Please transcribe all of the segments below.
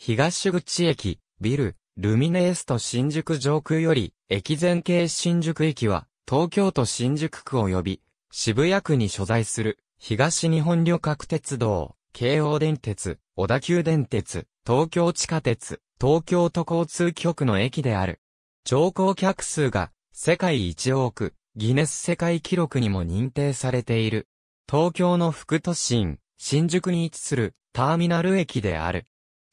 東口駅、ビル、ルミネエスト新宿上空より、駅前系新宿駅は、東京都新宿区及び、渋谷区に所在する、東日本旅客鉄道、京王電鉄、小田急電鉄、東京地下鉄、東京都交通局の駅である。乗降客数が、世界一多く、ギネス世界記録にも認定されている。東京の副都心、新宿に位置する、ターミナル駅である。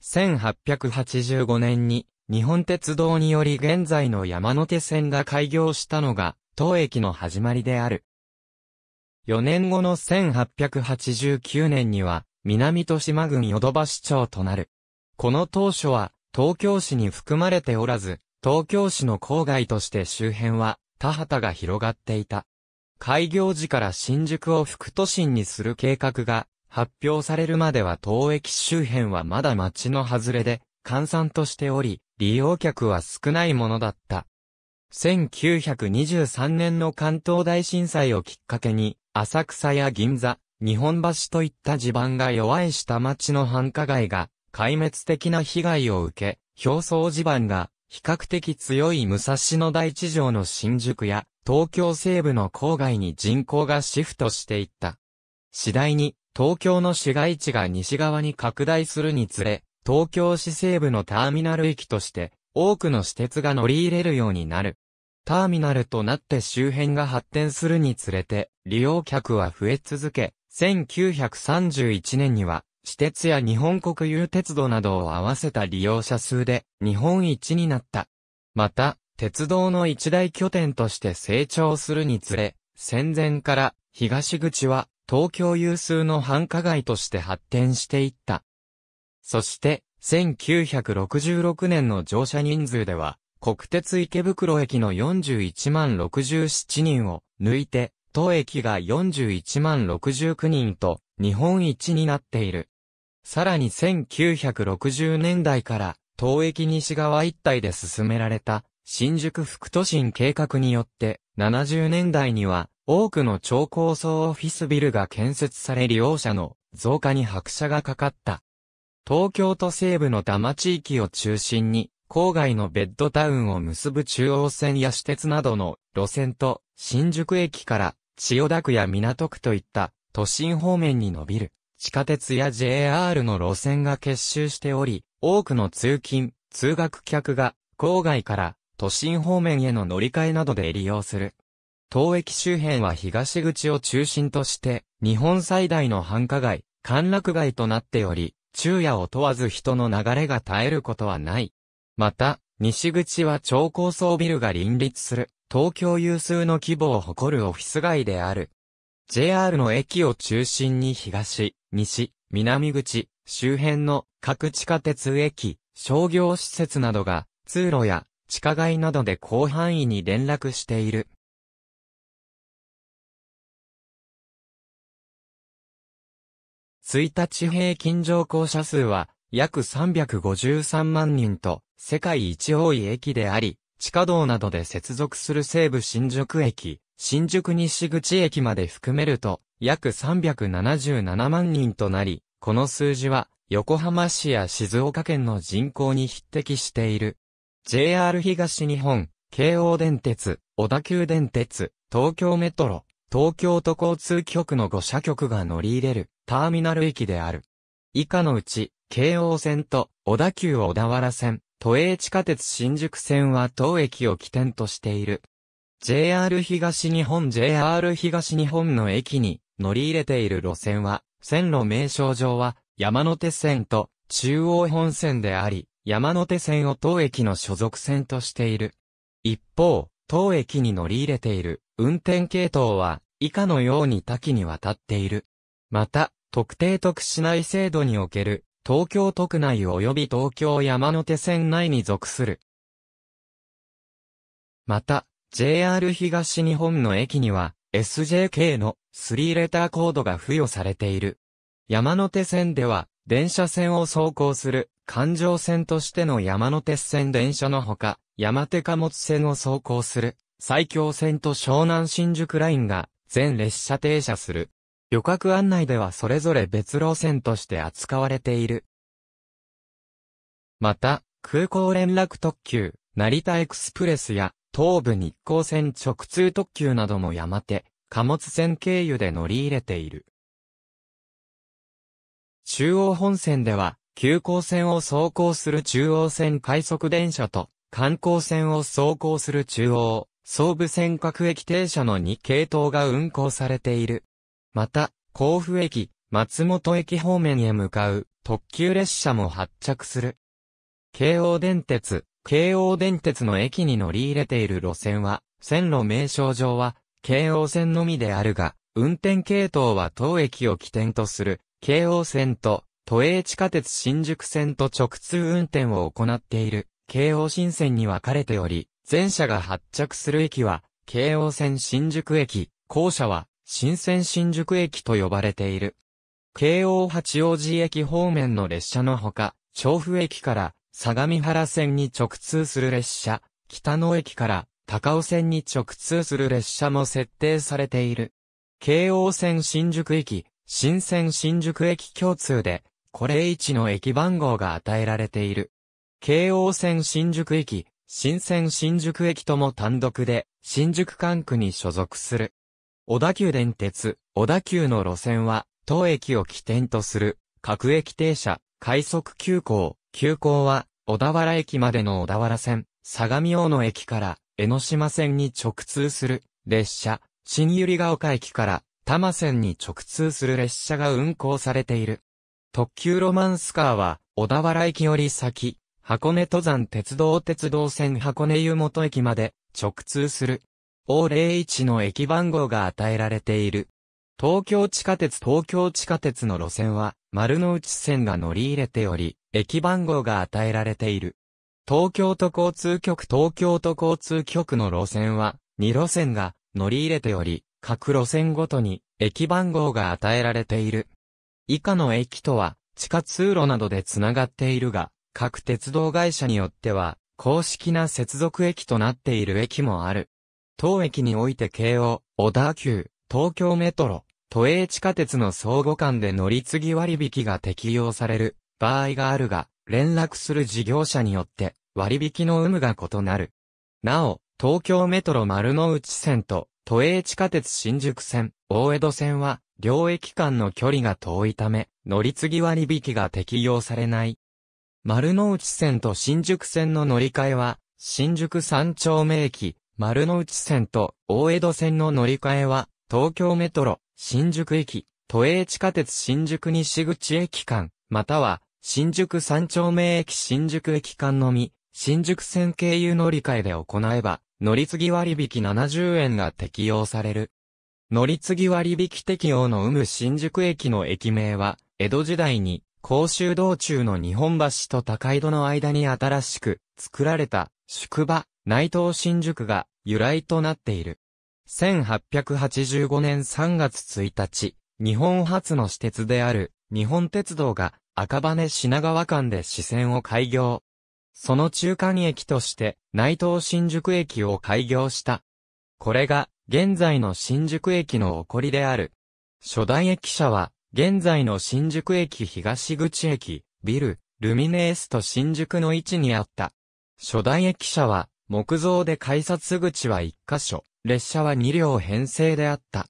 1885年に日本鉄道により現在の山手線が開業したのが当駅の始まりである。4年後の1889年には南豊島郡淀橋町となる。この当初は東京市に含まれておらず、東京市の郊外として周辺は田畑が広がっていた。開業時から新宿を副都心にする計画が発表されるまでは当駅周辺はまだ町の外れで、閑散としており、利用客は少ないものだった。1923年の関東大震災をきっかけに、浅草や銀座、日本橋といった地盤が弱い下町の繁華街が、壊滅的な被害を受け、表層地盤が比較的強い武蔵野大地上の新宿や東京西部の郊外に人口がシフトしていった。次第に東京の市街地が西側に拡大するにつれ、東京市西部のターミナル駅として、多くの私鉄が乗り入れるようになる。ターミナルとなって周辺が発展するにつれて、利用客は増え続け、1931年には、私鉄や日本国有鉄道などを合わせた利用者数で、日本一になった。また、鉄道の一大拠点として成長するにつれ、戦前から、東口は、東京有数の繁華街として発展していった。そして、1966年の乗車人数では、国鉄池袋駅の41万67人を抜いて、当駅が41万69人と日本一になっている。さらに1960年代から東駅西側一帯で進められた新宿副都心計画によって70年代には多くの超高層オフィスビルが建設され利用者の増加に拍車がかかった。東京都西部の多摩地域を中心に、郊外のベッドタウンを結ぶ中央線や私鉄などの路線と、新宿駅から千代田区や港区といった都心方面に伸びる地下鉄や JR の路線が結集しており、多くの通勤、通学客が郊外から都心方面への乗り換えなどで利用する。東駅周辺は東口を中心として、日本最大の繁華街、歓楽街となっており、昼夜を問わず人の流れが絶えることはない。また、西口は超高層ビルが林立する、東京有数の規模を誇るオフィス街である。JR の駅を中心に東、西、南口、周辺の各地下鉄駅、商業施設などが、通路や地下街などで広範囲に連絡している。1日平均乗降者数は約353万人と世界一多い駅であり、地下道などで接続する西武新宿駅、新宿西口駅まで含めると約377万人となり、この数字は横浜市や静岡県の人口に匹敵している。JR 東日本、京王電鉄、小田急電鉄、東京メトロ、東京都交通局の5社局が乗り入れるターミナル駅である。以下のうち、京王線と小田急小田原線、都営地下鉄新宿線は当駅を起点としている。JR 東日本 JR 東日本の駅に乗り入れている路線は、線路名称上は山手線と中央本線であり、山手線を当駅の所属線としている。一方、当駅に乗り入れている運転系統は以下のように多岐にわたっている。また、特定特市内制度における、東京都区内及び東京山手線内に属する。また、JR 東日本の駅には、SJK の3レターコードが付与されている。山手線では、電車線を走行する、環状線としての山手線電車のほか、山手貨物線を走行する、埼京線と湘南新宿ラインが、全列車停車する。旅客案内ではそれぞれ別路線として扱われている。また、空港連絡特急、成田エクスプレスや、東武日光線直通特急なども山手、貨物線経由で乗り入れている。中央本線では、急行線を走行する中央線快速電車と、観光線を走行する中央、総武線各駅停車の2系統が運行されている。また、甲府駅、松本駅方面へ向かう特急列車も発着する。京王電鉄、京王電鉄の駅に乗り入れている路線は、線路名称上は、京王線のみであるが、運転系統は当駅を起点とする、京王線と、都営地下鉄新宿線と直通運転を行っている、京王新線に分かれており、全車が発着する駅は、京王線新宿駅、後者は、新鮮新宿駅と呼ばれている。京王八王子駅方面の列車のほか、調布駅から相模原線に直通する列車、北野駅から高尾線に直通する列車も設定されている。京王線新宿駅、新線新宿駅共通で、これ1の駅番号が与えられている。京王線新宿駅、新線新宿駅とも単独で、新宿管区に所属する。小田急電鉄、小田急の路線は、当駅を起点とする、各駅停車、快速急行、急行は、小田原駅までの小田原線、相模大野駅から、江ノ島線に直通する、列車、新百合ヶ丘駅から、多摩線に直通する列車が運行されている。特急ロマンスカーは、小田原駅より先、箱根登山鉄道鉄道線箱根湯本駅まで直通する O01 の駅番号が与えられている。東京地下鉄東京地下鉄の路線は、丸の内線が乗り入れており、駅番号が与えられている。東京都交通局東京都交通局の路線は、2路線が乗り入れており、各路線ごとに駅番号が与えられている。以下の駅とは、地下通路などでつながっているが、各鉄道会社によっては、公式な接続駅となっている駅もある。当駅において京王、小田急、東京メトロ、都営地下鉄の相互間で乗り継ぎ割引が適用される場合があるが、連絡する事業者によって割引の有無が異なる。なお、東京メトロ丸の内線と都営地下鉄新宿線、大江戸線は両駅間の距離が遠いため、乗り継ぎ割引が適用されない。丸の内線と新宿線の乗り換えは、新宿三丁目駅、丸の内線と大江戸線の乗り換えは、東京メトロ、新宿駅、都営地下鉄新宿西口駅間、または、新宿三丁目駅新宿駅間のみ、新宿線経由乗り換えで行えば、乗り継ぎ割引70円が適用される。乗り継ぎ割引適用の有無新宿駅の駅名は、江戸時代に、公衆道中の日本橋と高井戸の間に新しく、作られた、宿場、内藤新宿が由来となっている。1885年3月1日、日本初の私鉄である日本鉄道が赤羽品川間で支線を開業。その中間駅として内藤新宿駅を開業した。これが現在の新宿駅の起こりである。初代駅舎は現在の新宿駅東口駅、ビル、ルミネエスト新宿の位置にあった。初代駅舎は木造で改札口は1箇所、列車は2両編成であった。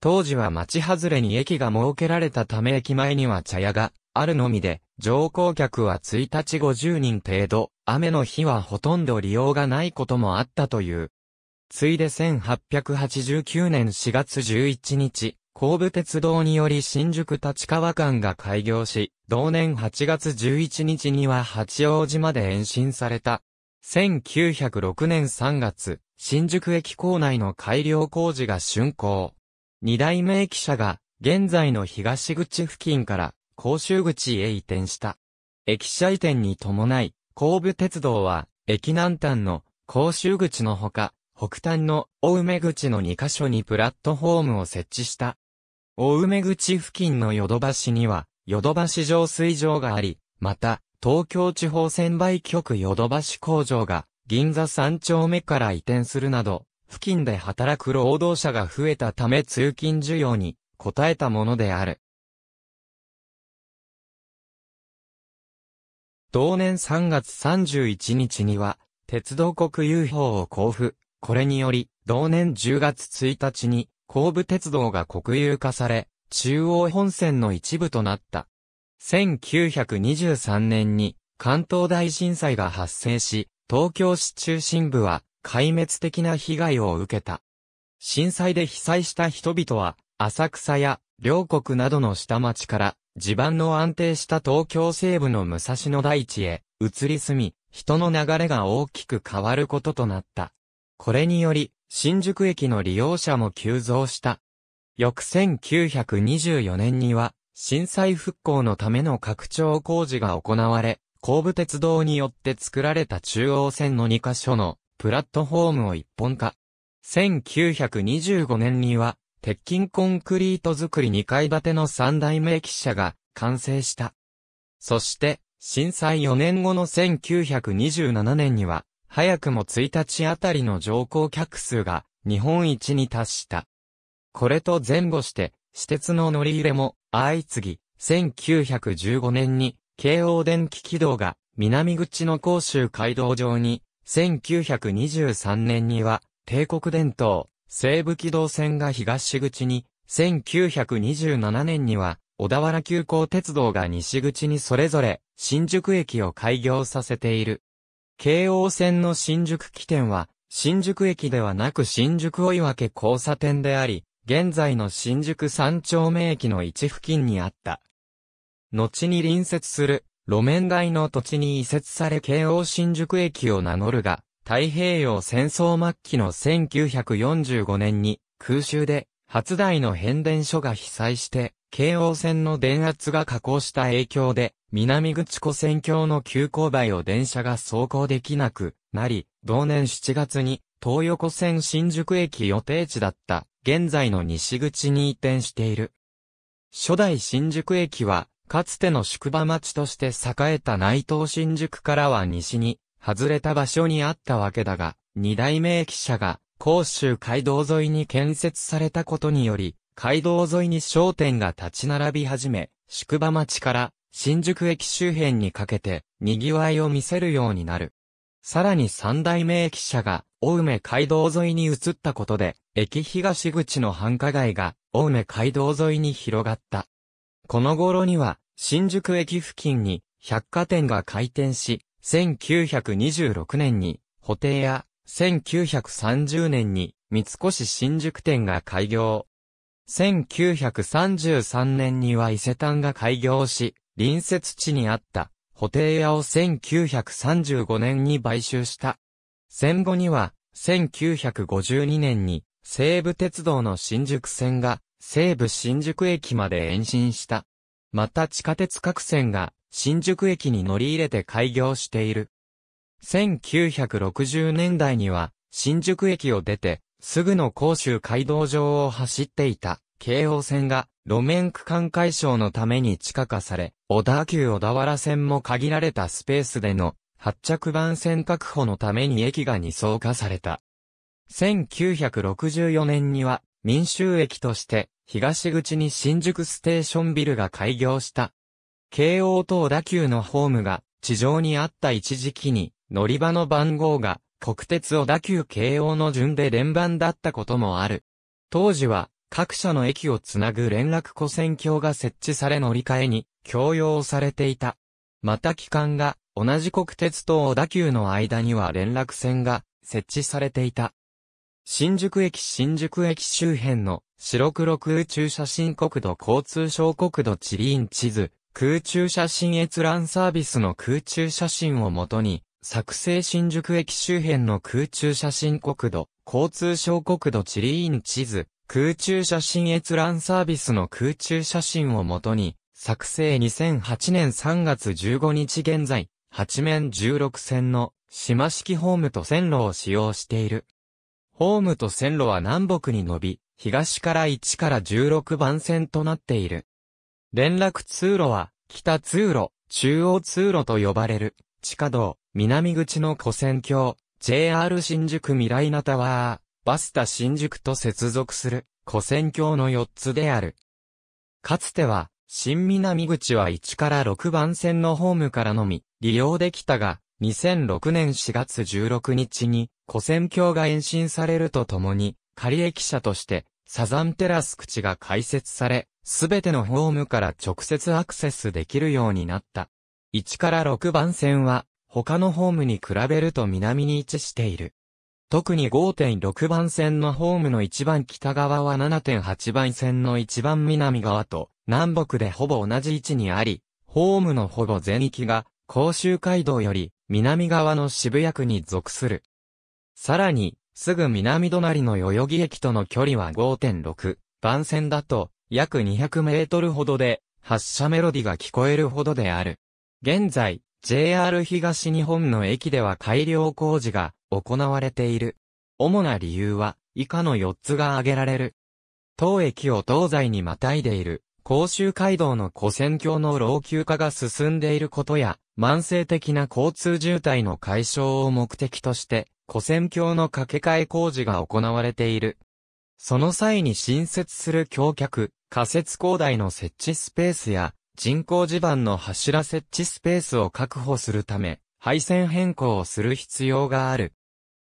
当時は町外れに駅が設けられたため駅前には茶屋があるのみで、乗降客は1日50人程度、雨の日はほとんど利用がないこともあったという。ついで1889年4月11日、神戸鉄道により新宿立川間が開業し、同年8月11日には八王子まで延伸された。1906年3月、新宿駅構内の改良工事が竣工。二代目駅舎が、現在の東口付近から、甲州口へ移転した。駅舎移転に伴い、神戸鉄道は、駅南端の甲州口のほか、北端の大梅口の2カ所にプラットフォームを設置した。大梅口付近のヨドバシには、ヨドバシ浄水場があり、また、東京地方専売局ヨドバシ工場が銀座3丁目から移転するなど、付近で働く労働者が増えたため通勤需要に応えたものである。同年3月31日には、鉄道国有法を交付。これにより、同年10月1日に、後部鉄道が国有化され、中央本線の一部となった。1923年に関東大震災が発生し、東京市中心部は壊滅的な被害を受けた。震災で被災した人々は、浅草や両国などの下町から地盤の安定した東京西部の武蔵野大地へ移り住み、人の流れが大きく変わることとなった。これにより、新宿駅の利用者も急増した。翌1924年には、震災復興のための拡張工事が行われ、後部鉄道によって作られた中央線の2カ所のプラットフォームを一本化。1925年には、鉄筋コンクリート作り2階建ての3代目駅舎が完成した。そして、震災4年後の1927年には、早くも1日あたりの乗降客数が日本一に達した。これと前後して、私鉄の乗り入れも相次ぎ、1915年に、京王電気軌道が、南口の甲州街道上に、1923年には、帝国電灯、西武軌道線が東口に、1927年には、小田原急行鉄道が西口にそれぞれ、新宿駅を開業させている。京王線の新宿起点は、新宿駅ではなく新宿追分交差点であり、現在の新宿三丁目駅の位置付近にあった。後に隣接する路面街の土地に移設され京王新宿駅を名乗るが、太平洋戦争末期の1945年に空襲で初代の変電所が被災して、京王線の電圧が下降した影響で、南口湖線橋の急勾配を電車が走行できなくなり、同年7月に東横線新宿駅予定地だった現在の西口に移転している。初代新宿駅は、かつての宿場町として栄えた内藤新宿からは西に、外れた場所にあったわけだが、二代目駅舎が、甲州街道沿いに建設されたことにより、街道沿いに商店が立ち並び始め、宿場町から新宿駅周辺にかけて、賑わいを見せるようになる。さらに三代目駅舎が、青梅街道沿いに移ったことで、駅東口の繁華街が、青梅街道沿いに広がった。この頃には、新宿駅付近に、百貨店が開店し、1926年に、補定や、1930年に、三越新宿店が開業。1933年には伊勢丹が開業し、隣接地にあったホテイヤを1935年に買収した。戦後には、1952年に、西武鉄道の新宿線が、西武新宿駅まで延伸した。また地下鉄各線が、新宿駅に乗り入れて開業している。1960年代には、新宿駅を出て、すぐの甲州街道上を走っていた、京王線が、路面区間解消のために地下化され、小田急小田原線も限られたスペースでの発着番線確保のために駅が二層化された。1964年には民衆駅として東口に新宿ステーションビルが開業した。京王と小田急のホームが地上にあった一時期に乗り場の番号が国鉄小田急京王の順で連番だったこともある。当時は各社の駅をつなぐ連絡湖線橋が設置され乗り換えに共用されていた。また機関が同じ国鉄と小田急の間には連絡線が設置されていた。新宿駅新宿駅周辺の白黒空中写真国土交通省国土地理院地図、空中写真閲覧サービスの空中写真をもとに、作成新宿駅周辺の空中写真国土、交通省国土地理院地図、空中写真閲覧サービスの空中写真をもとに、作成2008年3月15日現在、8面16線の島式ホームと線路を使用している。ホームと線路は南北に伸び、東から1から16番線となっている。連絡通路は、北通路、中央通路と呼ばれる、地下道、南口の古線橋、JR 新宿未来なタワー、バスタ新宿と接続する古戦橋の4つである。かつては、新南口は1から6番線のホームからのみ利用できたが、2006年4月16日に古戦橋が延伸されるとともに、仮駅舎としてサザンテラス口が開設され、すべてのホームから直接アクセスできるようになった。1から6番線は他のホームに比べると南に位置している。特に5.6番線のホームの一番北側は7.8番線の一番南側と南北でほぼ同じ位置にあり、ホームのほぼ全域が甲州街道より南側の渋谷区に属する。さらに、すぐ南隣の代々木駅との距離は5.6番線だと約200メートルほどで発車メロディが聞こえるほどである。現在、JR 東日本の駅では改良工事が行われている。主な理由は以下の4つが挙げられる。当駅を東西にまたいでいる甲州街道の古線橋の老朽化が進んでいることや、慢性的な交通渋滞の解消を目的として、古線橋の架け替え工事が行われている。その際に新設する橋脚、仮設高台の設置スペースや、人工地盤の柱設置スペースを確保するため、配線変更をする必要がある。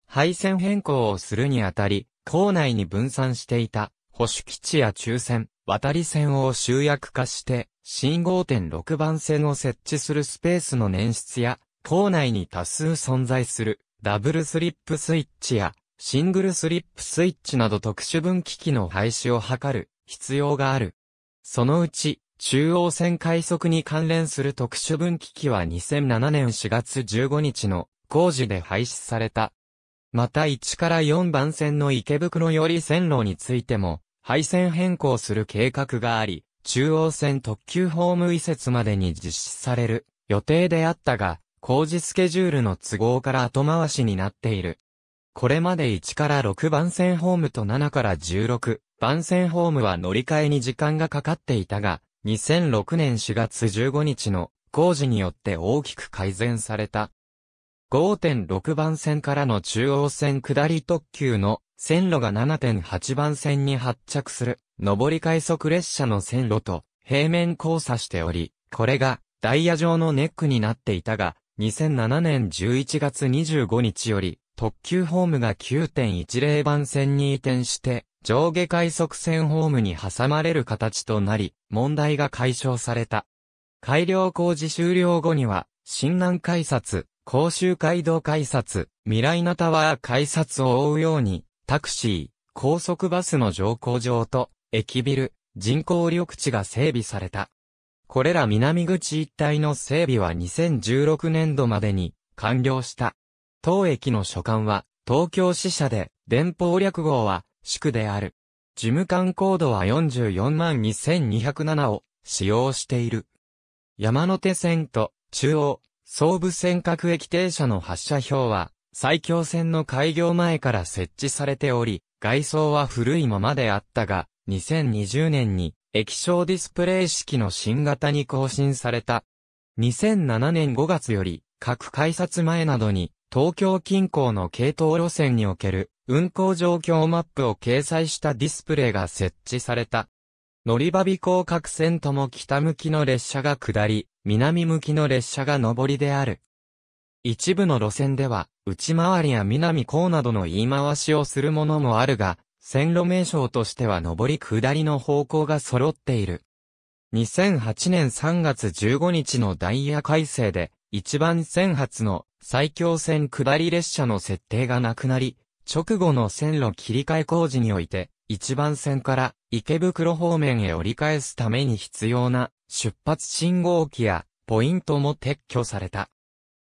配線変更をするにあたり、構内に分散していた、保守基地や抽選、渡り線を集約化して、信号点6番線を設置するスペースの捻出や、構内に多数存在する、ダブルスリップスイッチや、シングルスリップスイッチなど特殊分機器の廃止を図る必要がある。そのうち、中央線快速に関連する特殊分岐器は2007年4月15日の工事で廃止された。また1から4番線の池袋より線路についても、配線変更する計画があり、中央線特急ホーム移設までに実施される予定であったが、工事スケジュールの都合から後回しになっている。これまで1から6番線ホームと7から16番線ホームは乗り換えに時間がかかっていたが、2006年4月15日の工事によって大きく改善された。5.6番線からの中央線下り特急の線路が7.8番線に発着する上り快速列車の線路と平面交差しており、これがダイヤ上のネックになっていたが、2007年11月25日より特急ホームが9.10番線に移転して上下快速線ホームに挟まれる形となり、問題が解消された。改良工事終了後には、新南改札、甲州街道改札、未来なタワー改札を覆うように、タクシー、高速バスの乗降場と、駅ビル、人工緑地が整備された。これら南口一帯の整備は2016年度までに完了した。当駅の所管は東京支社で、電報略号は宿である。事務官コードは44万2207を使用している。山手線と中央、総武線各駅停車の発車表は、最強線の開業前から設置されており、外装は古いままであったが、2020年に液晶ディスプレイ式の新型に更新された。2007年5月より、各改札前などに、東京近郊の系統路線における運行状況マップを掲載したディスプレイが設置された。乗り場尾行各線とも北向きの列車が下り、南向きの列車が上りである。一部の路線では、内回りや南港などの言い回しをするものもあるが、線路名称としては上り下りの方向が揃っている。2008年3月15日のダイヤ改正で、一番線発の最強線下り列車の設定がなくなり、直後の線路切り替え工事において、一番線から池袋方面へ折り返すために必要な出発信号機やポイントも撤去された。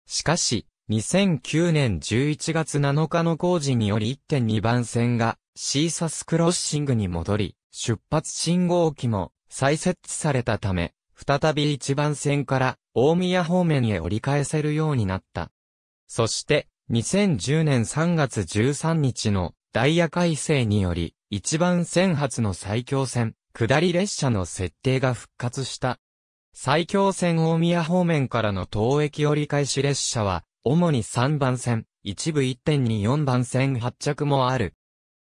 しかし、2009年11月7日の工事により1.2番線がシーサスクロッシングに戻り、出発信号機も再設置されたため、再び一番線から大宮方面へ折り返せるようになった。そして、2010年3月13日のダイヤ改正により、一番線発の最強線、下り列車の設定が復活した。最強線大宮方面からの東駅折り返し列車は、主に3番線、一部1.24番線発着もある。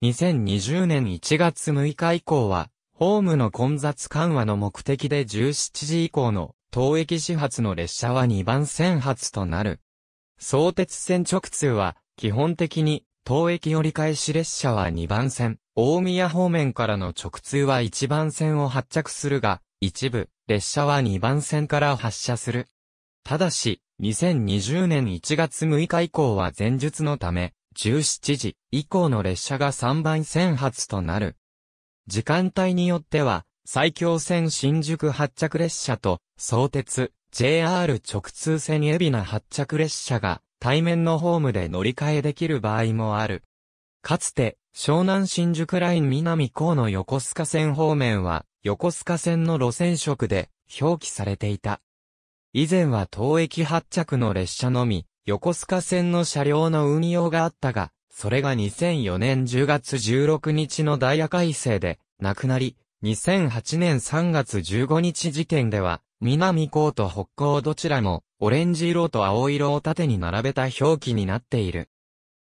2020年1月6日以降は、ホームの混雑緩和の目的で17時以降の、東駅始発の列車は2番線発となる。相鉄線直通は、基本的に、当駅折り返し列車は2番線、大宮方面からの直通は1番線を発着するが、一部、列車は2番線から発車する。ただし、2020年1月6日以降は前述のため、17時以降の列車が3番線発となる。時間帯によっては、埼京線新宿発着列車と、相鉄、JR 直通線海老名発着列車が対面のホームで乗り換えできる場合もある。かつて、湘南新宿ライン南港の横須賀線方面は、横須賀線の路線色で表記されていた。以前は当駅発着の列車のみ、横須賀線の車両の運用があったが、それが2004年10月16日のダイヤ改正で、なくなり、2008年3月15日時点では、南高と北高どちらも、オレンジ色と青色を縦に並べた表記になっている。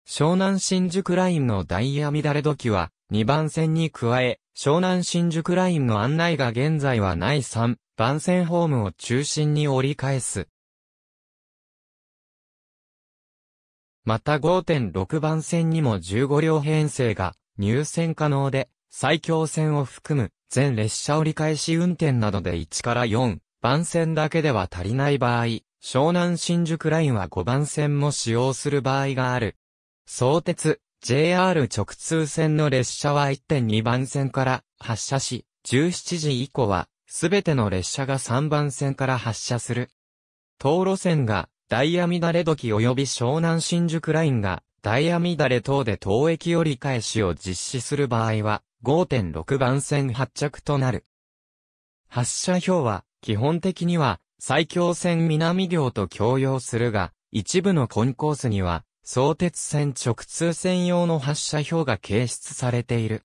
湘南新宿ラインのダイヤ乱れ時は、2番線に加え、湘南新宿ラインの案内が現在はない3番線ホームを中心に折り返す。また5.6番線にも15両編成が入線可能で、最強線を含む全列車折り返し運転などで1から4番線だけでは足りない場合、湘南新宿ラインは5番線も使用する場合がある。相鉄、JR 直通線の列車は1.2番線から発車し、17時以降は、すべての列車が3番線から発車する。東路線が、ダイヤ乱れ時及び湘南新宿ラインが、ダイヤ乱れ等で当駅折り返しを実施する場合は、5.6番線発着となる。発車表は、基本的には、最強線南行と共用するが、一部のコンコースには、相鉄線直通線用の発車表が掲出されている。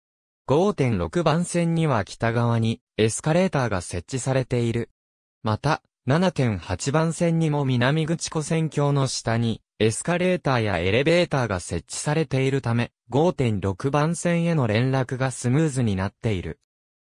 5.6番線には北側にエスカレーターが設置されている。また、7.8番線にも南口湖線橋の下にエスカレーターやエレベーターが設置されているため、5.6番線への連絡がスムーズになっている。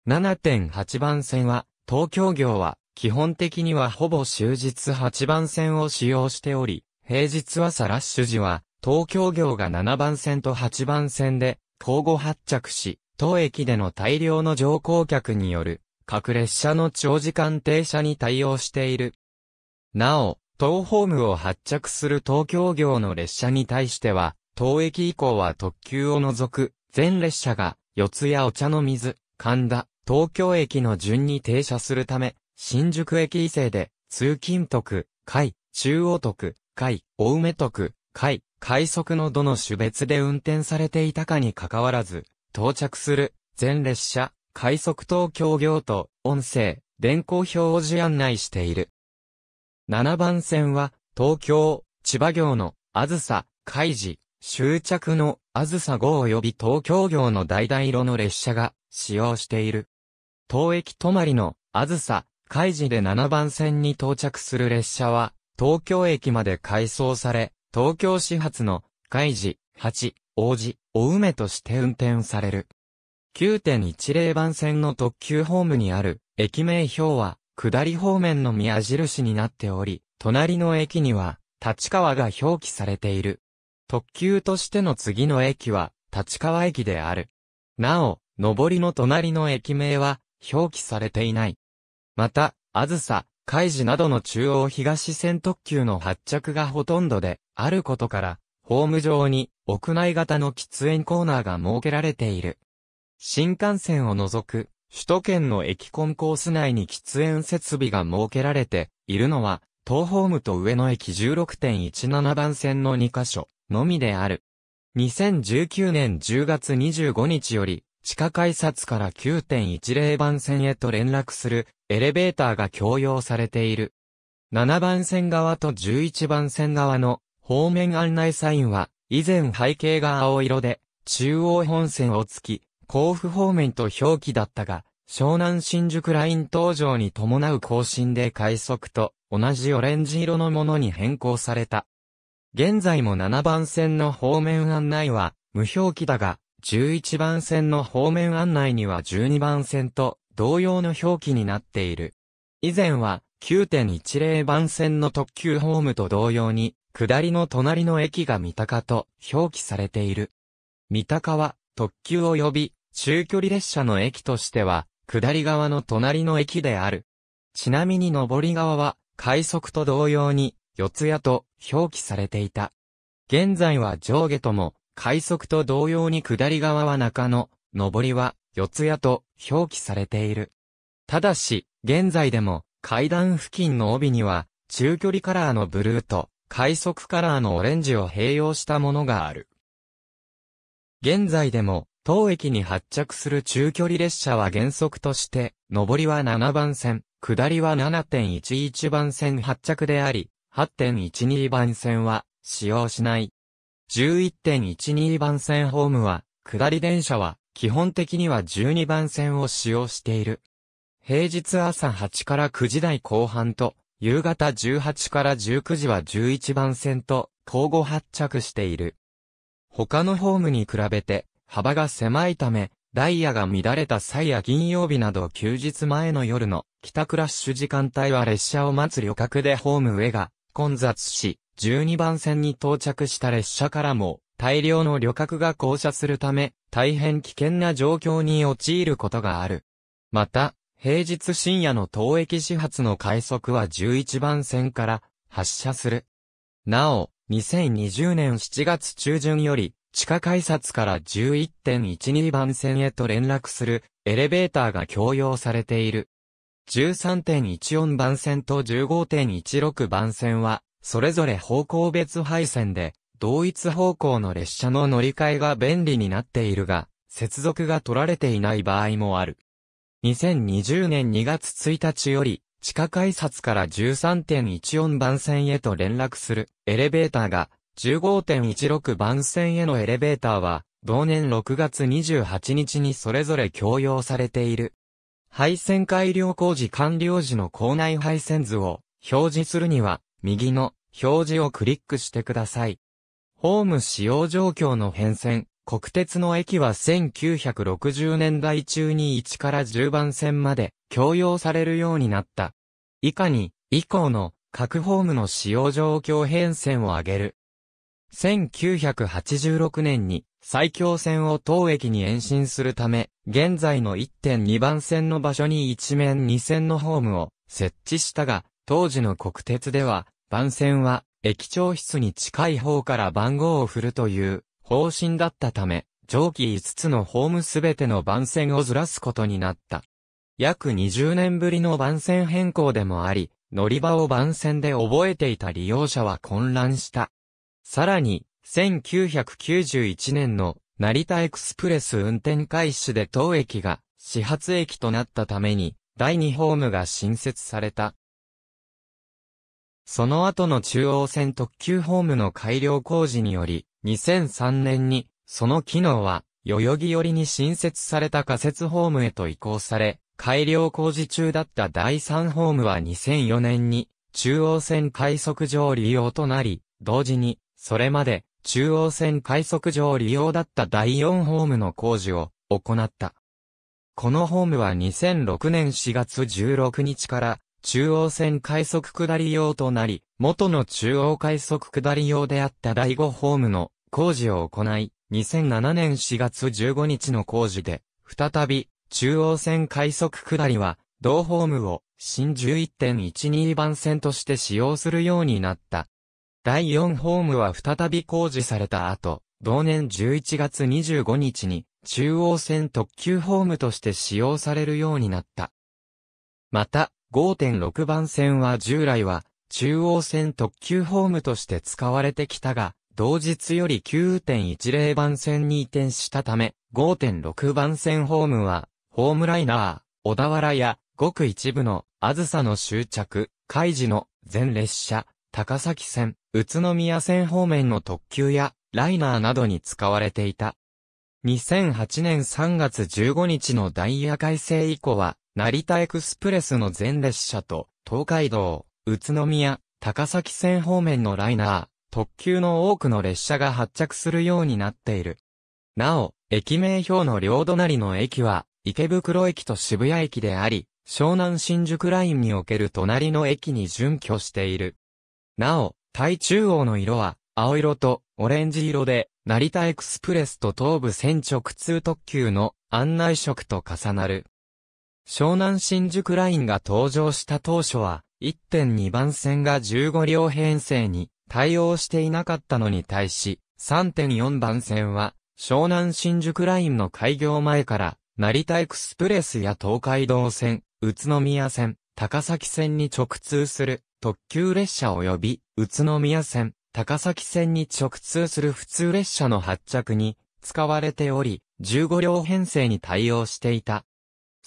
7.8番線は東京業は、基本的にはほぼ終日8番線を使用しており、平日朝ラッシュ時は、東京業が7番線と8番線で、交互発着し、当駅での大量の乗降客による、各列車の長時間停車に対応している。なお、当ホームを発着する東京業の列車に対しては、当駅以降は特急を除く、全列車が、四谷お茶の水、神田、東京駅の順に停車するため、新宿駅以西で、通勤徳、海、中央徳、海、大梅徳、海、快速のどの種別で運転されていたかにかかわらず、到着する、全列車、快速東京行と、音声、電光表示案内している。7番線は、東京、千葉行の、あずさ、海事、終着の、あずさ号及び東京行の大々色の列車が、使用している。東駅止まりの、あずさ、海事で7番線に到着する列車は、東京駅まで改装され、東京始発の、海事、八、王子、お梅として運転される。9.10番線の特急ホームにある、駅名表は、下り方面の宮印になっており、隣の駅には、立川が表記されている。特急としての次の駅は、立川駅である。なお、上りの隣の駅名は、表記されていない。また、あずさ、海事などの中央東線特急の発着がほとんどであることから、ホーム上に屋内型の喫煙コーナーが設けられている。新幹線を除く首都圏の駅コンコース内に喫煙設備が設けられているのは、東ホームと上野駅16.17番線の2カ所のみである。2019年10月25日より、地下改札から9.10番線へと連絡するエレベーターが供用されている。7番線側と11番線側の方面案内サインは以前背景が青色で中央本線を突き甲府方面と表記だったが湘南新宿ライン登場に伴う更新で快速と同じオレンジ色のものに変更された。現在も7番線の方面案内は無表記だが、11番線の方面案内には12番線と同様の表記になっている。以前は9.10番線の特急ホームと同様に、下りの隣の駅が三鷹と表記されている。三鷹は特急及び中距離列車の駅としては、下り側の隣の駅である。ちなみに上り側は、快速と同様に、四谷と表記されていた。現在は上下とも快速と同様に下り側は中野、上りは四谷と表記されている。ただし、現在でも階段付近の帯には中距離カラーのブルーと快速カラーのオレンジを併用したものがある。現在でも当駅に発着する中距離列車は原則として、上りは7番線、下りは7.11番線発着であり、8.12番線は使用しない。11.12番線ホームは、下り電車は、基本的には12番線を使用している。平日朝8から9時台後半と、夕方18から19時は11番線と、交互発着している。他のホームに比べて、幅が狭いため、ダイヤが乱れた際や金曜日など休日前の夜の帰宅ラッシュ時間帯は列車を待つ旅客でホーム上が混雑し、12番線に到着した列車からも大量の旅客が降車するため大変危険な状況に陥ることがある。また、平日深夜の当駅始発の快速は11番線から発車する。なお、2020年7月中旬より地下改札から11.12番線へと連絡するエレベーターが供用されている。13.14番線と15.16番線はそれぞれ方向別配線で、同一方向の列車の乗り換えが便利になっているが、接続が取られていない場合もある。2020年2月1日より、地下改札から13.14番線へと連絡するエレベーターが、15.16番線へのエレベーターは、同年6月28日にそれぞれ供用されている。配線改良工事完了時の構内配線図を表示するには、右の表示をクリックしてください。ホーム使用状況の変遷。国鉄の駅は1960年代中に1から10番線まで共用されるようになった。以下に、以降の各ホームの使用状況変遷を挙げる。1986年に埼京線を当駅に延伸するため、現在の1.2番線の場所に一面2線のホームを設置したが、当時の国鉄では番線は、駅長室に近い方から番号を振るという方針だったため、上記5つのホームすべての番線をずらすことになった。約20年ぶりの番線変更でもあり、乗り場を番線で覚えていた利用者は混乱した。さらに、1991年の成田エクスプレス運転開始で当駅が始発駅となったために、第2ホームが新設された。その後の中央線特急ホームの改良工事により、2003年に、その機能は、代々木寄りに新設された仮設ホームへと移行され、改良工事中だった第3ホームは2004年に、中央線快速上利用となり、同時に、それまで、中央線快速上利用だった第4ホームの工事を行った。このホームは2006年4月16日から中央線快速下り用となり、元の中央快速下り用であった第5ホームの工事を行い、2007年4月15日の工事で、再び、中央線快速下りは、同ホームを、新11.12番線として使用するようになった。第4ホームは再び工事された後、同年11月25日に、中央線特急ホームとして使用されるようになった。また、5.6番線は従来は中央線特急ホームとして使われてきたが、同日より9.10番線に移転したため、5.6番線ホームは、ホームライナー、小田原や、ごく一部の、あずさの終着、海事の、全列車、高崎線、宇都宮線方面の特急や、ライナーなどに使われていた。2008年3月15日のダイヤ改正以降は、成田エクスプレスの全列車と、東海道、宇都宮、高崎線方面のライナー、特急の多くの列車が発着するようになっている。なお、駅名表の両隣の駅は、池袋駅と渋谷駅であり、湘南新宿ラインにおける隣の駅に準拠している。なお、台中央の色は、青色とオレンジ色で、成田エクスプレスと東武線直通特急の案内色と重なる。湘南新宿ラインが登場した当初は、1.2番線が15両編成に対応していなかったのに対し、3.4番線は、湘南新宿ラインの開業前から、成田エクスプレスや東海道線、宇都宮線、高崎線に直通する特急列車及び宇都宮線、高崎線に直通する普通列車の発着に使われており、15両編成に対応していた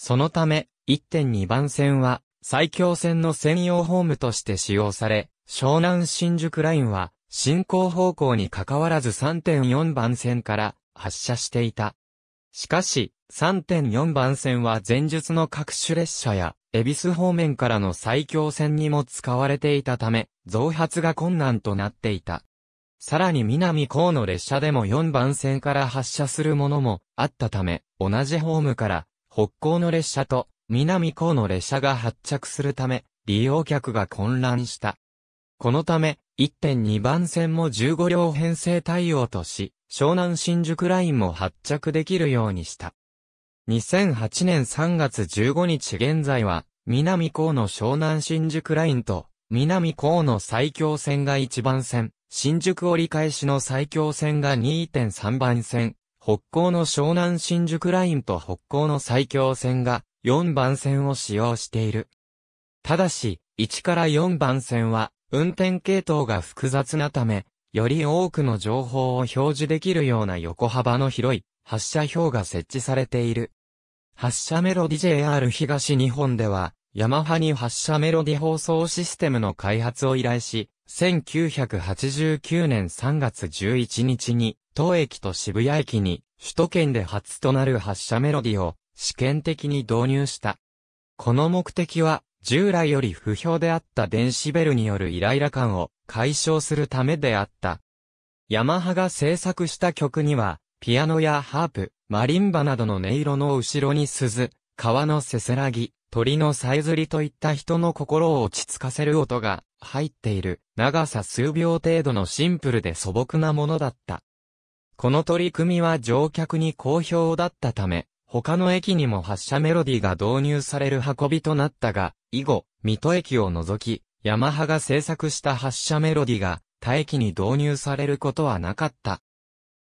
そのため、1.2番線は、最強線の専用ホームとして使用され、湘南新宿ラインは、進行方向に関わらず3.4番線から発車していた。しかし、3.4番線は前述の各種列車や、恵比寿方面からの最強線にも使われていたため、増発が困難となっていた。さらに南高の列車でも4番線から発車するものもあったため、同じホームから北港の列車と南港の列車が発着するため、利用客が混乱した。このため、1.2番線も15両編成対応とし、湘南新宿ラインも発着できるようにした。2008年3月15日現在は、南港の湘南新宿ラインと、南港の最強線が1番線、新宿折り返しの最強線が2.3番線、北港の湘南新宿ラインと北港の最強線が4番線を使用している。ただし、1から4番線は運転系統が複雑なため、より多くの情報を表示できるような横幅の広い発射表が設置されている。発射メロディ JR 東日本では、ヤマハに発射メロディ放送システムの開発を依頼し、1989年3月11日に東駅と渋谷駅に、首都圏で初となる発車メロディを試験的に導入した。この目的は、従来より不評であった電子ベルによるイライラ感を解消するためであった。ヤマハが制作した曲には、ピアノやハープ、マリンバなどの音色の後ろに鈴、川のせせらぎ、鳥のさえずりといった人の心を落ち着かせる音が入っている、長さ数秒程度のシンプルで素朴なものだった。この取り組みは乗客に好評だったため、他の駅にも発車メロディが導入される運びとなったが、以後、水戸駅を除き、ヤマハが制作した発車メロディが、他駅に導入されることはなかった。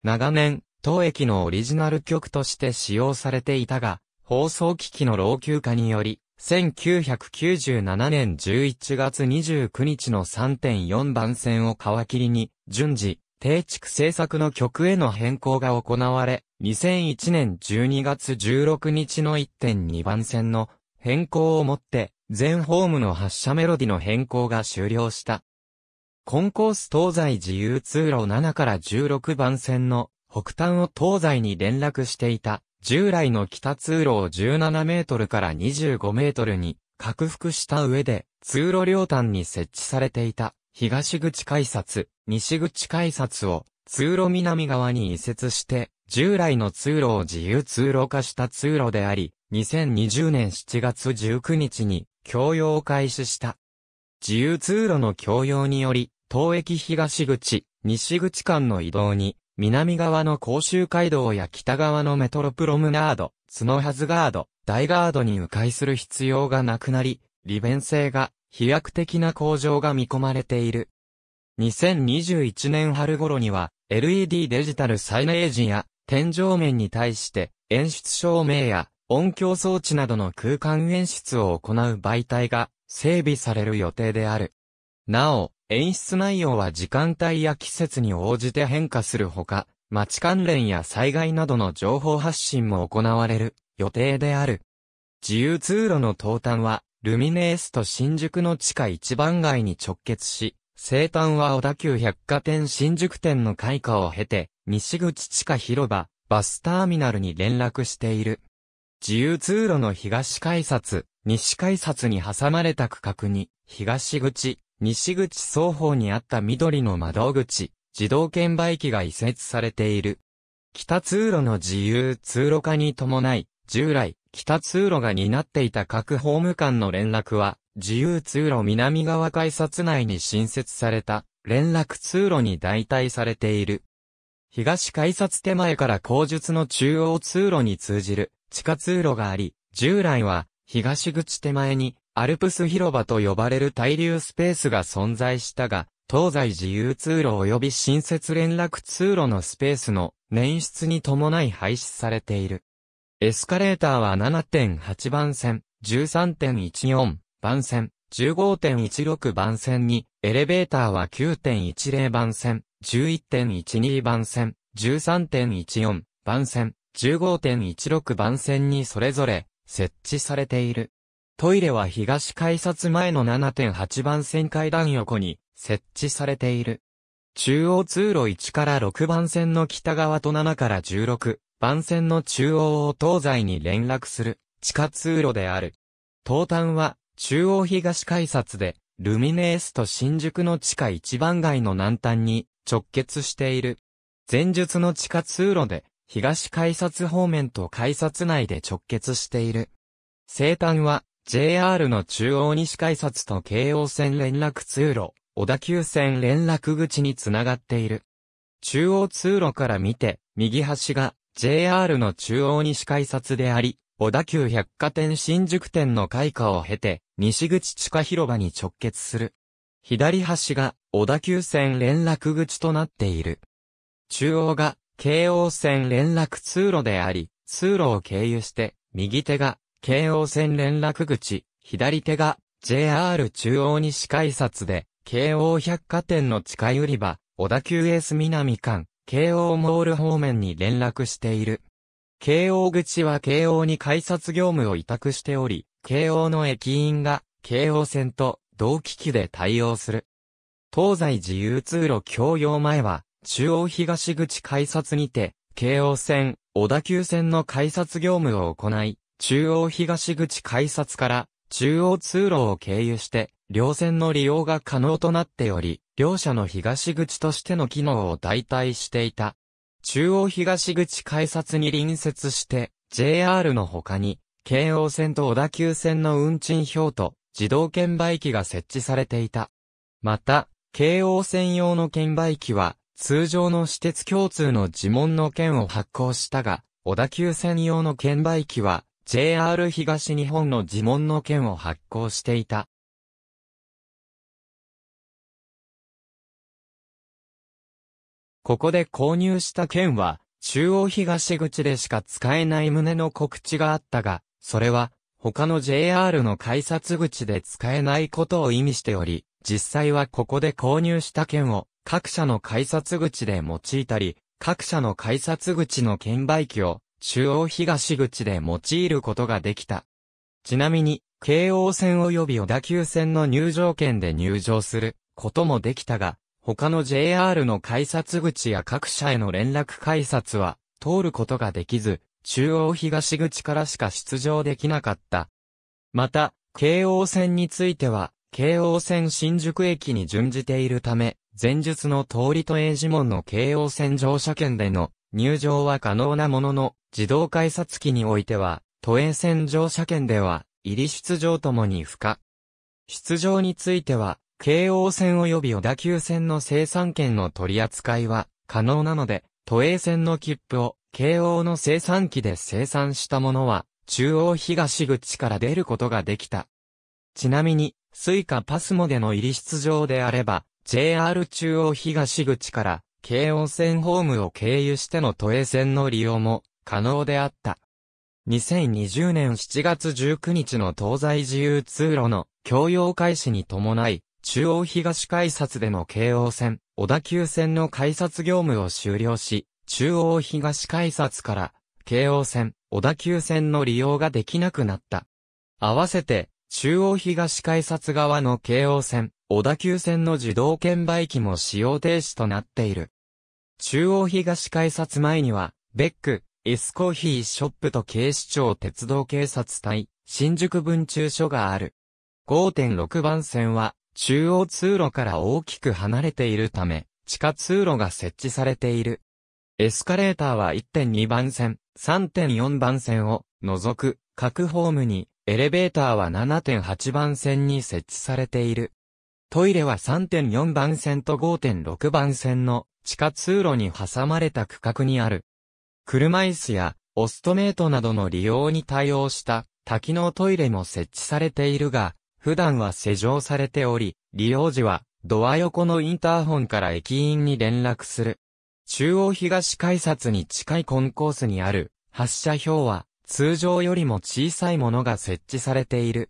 長年、当駅のオリジナル曲として使用されていたが、放送機器の老朽化により、1997年11月29日の3.4番線を皮切りに、順次、定築政策の曲への変更が行われ、2001年12月16日の1.2番線の変更をもって、全ホームの発車メロディの変更が終了した。コンコース東西自由通路7から16番線の北端を東西に連絡していた従来の北通路を17メートルから25メートルに拡幅した上で通路両端に設置されていた東口改札、西口改札を通路南側に移設して、従来の通路を自由通路化した通路であり、2020年7月19日に供用を開始した。自由通路の供用により、東駅東口、西口間の移動に、南側の甲州街道や北側のメトロプロムナード、角はずガード、大ガードに迂回する必要がなくなり、利便性が飛躍的な向上が見込まれている。2021年春頃には LED デジタルサイネージや天井面に対して演出照明や音響装置などの空間演出を行う媒体が整備される予定である。なお、演出内容は時間帯や季節に応じて変化するほか、街関連や災害などの情報発信も行われる予定である。自由通路の東端はルミネエスト新宿の地下一番街に直結し、生誕は小田急百貨店新宿店の開花を経て、西口地下広場、バスターミナルに連絡している。自由通路の東改札、西改札に挟まれた区画に、東口、西口双方にあった緑の窓口、自動券売機が移設されている。北通路の自由通路化に伴い、従来、北通路が担っていた各ホーム間の連絡は、自由通路南側改札内に新設された、連絡通路に代替されている。東改札手前から工術の中央通路に通じる地下通路があり、従来は東口手前にアルプス広場と呼ばれる対流スペースが存在したが、東西自由通路及び新設連絡通路のスペースの捻出に伴い廃止されている。エスカレーターは7.8番線、13.14番線、15.16番線に、エレベーターは9.10番線、11.12番線、13.14番線、15.16番線にそれぞれ設置されている。トイレは東改札前の7.8番線階段横に設置されている。中央通路1から6番線の北側と7から16、番線の中央を東西に連絡する地下通路である。東端は中央東改札で、ルミネースと新宿の地下一番街の南端に直結している。前述の地下通路で、東改札方面と改札内で直結している。西端は、JR の中央西改札と京王線連絡通路、小田急線連絡口につながっている。中央通路から見て、右端が JR の中央西改札であり、小田急百貨店新宿店の開花を経て、西口地下広場に直結する。左端が小田急線連絡口となっている。中央が京王線連絡通路であり、通路を経由して、右手が京王線連絡口、左手が JR 中央西改札で、京王百貨店の地下売り場、小田急エース南館、京王モール方面に連絡している。京王口は京王に改札業務を委託しており、京王の駅員が京王線と同機器で対応する。東西自由通路共用前は、中央東口改札にて、京王線、小田急線の改札業務を行い、中央東口改札から中央通路を経由して、両線の利用が可能となっており、両社の東口としての機能を代替していた。中央東口改札に隣接して、JR の他に、京王線と小田急線の運賃表と自動券売機が設置されていた。また、京王線用の券売機は、通常の私鉄共通の自問の券を発行したが、小田急線用の券売機は、JR 東日本の自問の券を発行していた。ここで購入した券は、中央東口でしか使えない旨の告知があったが、それは、他の JR の改札口で使えないことを意味しており、実際はここで購入した券を各社の改札口で用いたり、各社の改札口の券売機を中央東口で用いることができた。ちなみに、京王線及び小田急線の入場券で入場することもできたが、他の JR の改札口や各社への連絡改札は通ることができず、中央東口からしか出場できなかった。また、京王線については、京王線新宿駅に準じているため、前述の通りと英字門の京王線乗車券での入場は可能なものの、自動改札機においては、都営線乗車券では、入り出場ともに不可。出場については、京王線及び小田急線の生産権の取り扱いは可能なので、都営線の切符を京王の生産機で生産したものは、中央東口から出ることができた。ちなみに、スイカパスモでの入り出場であれば、JR 中央東口から、京王線ホームを経由しての都営線の利用も可能であった。2020年7月19日の東西自由通路の共用開始に伴い、中央東改札での京王線、小田急線の改札業務を終了し、中央東改札から、京王線、小田急線の利用ができなくなった。合わせて、中央東改札側の京王線、小田急線の自動券売機も使用停止となっている。中央東改札前には、ベック、エスコーヒーショップと警視庁鉄道警察隊、新宿分駐所がある。5.6番線は、中央通路から大きく離れているため、地下通路が設置されている。エスカレーターは1.2番線、3.4番線を除く各ホームに、エレベーターは7.8番線に設置されている。トイレは3.4番線と5.6番線の地下通路に挟まれた区画にある。車椅子やオストメートなどの利用に対応した多機能トイレも設置されているが、普段は施錠されており、利用時はドア横のインターホンから駅員に連絡する。中央東改札に近いコンコースにある発車表は通常よりも小さいものが設置されている。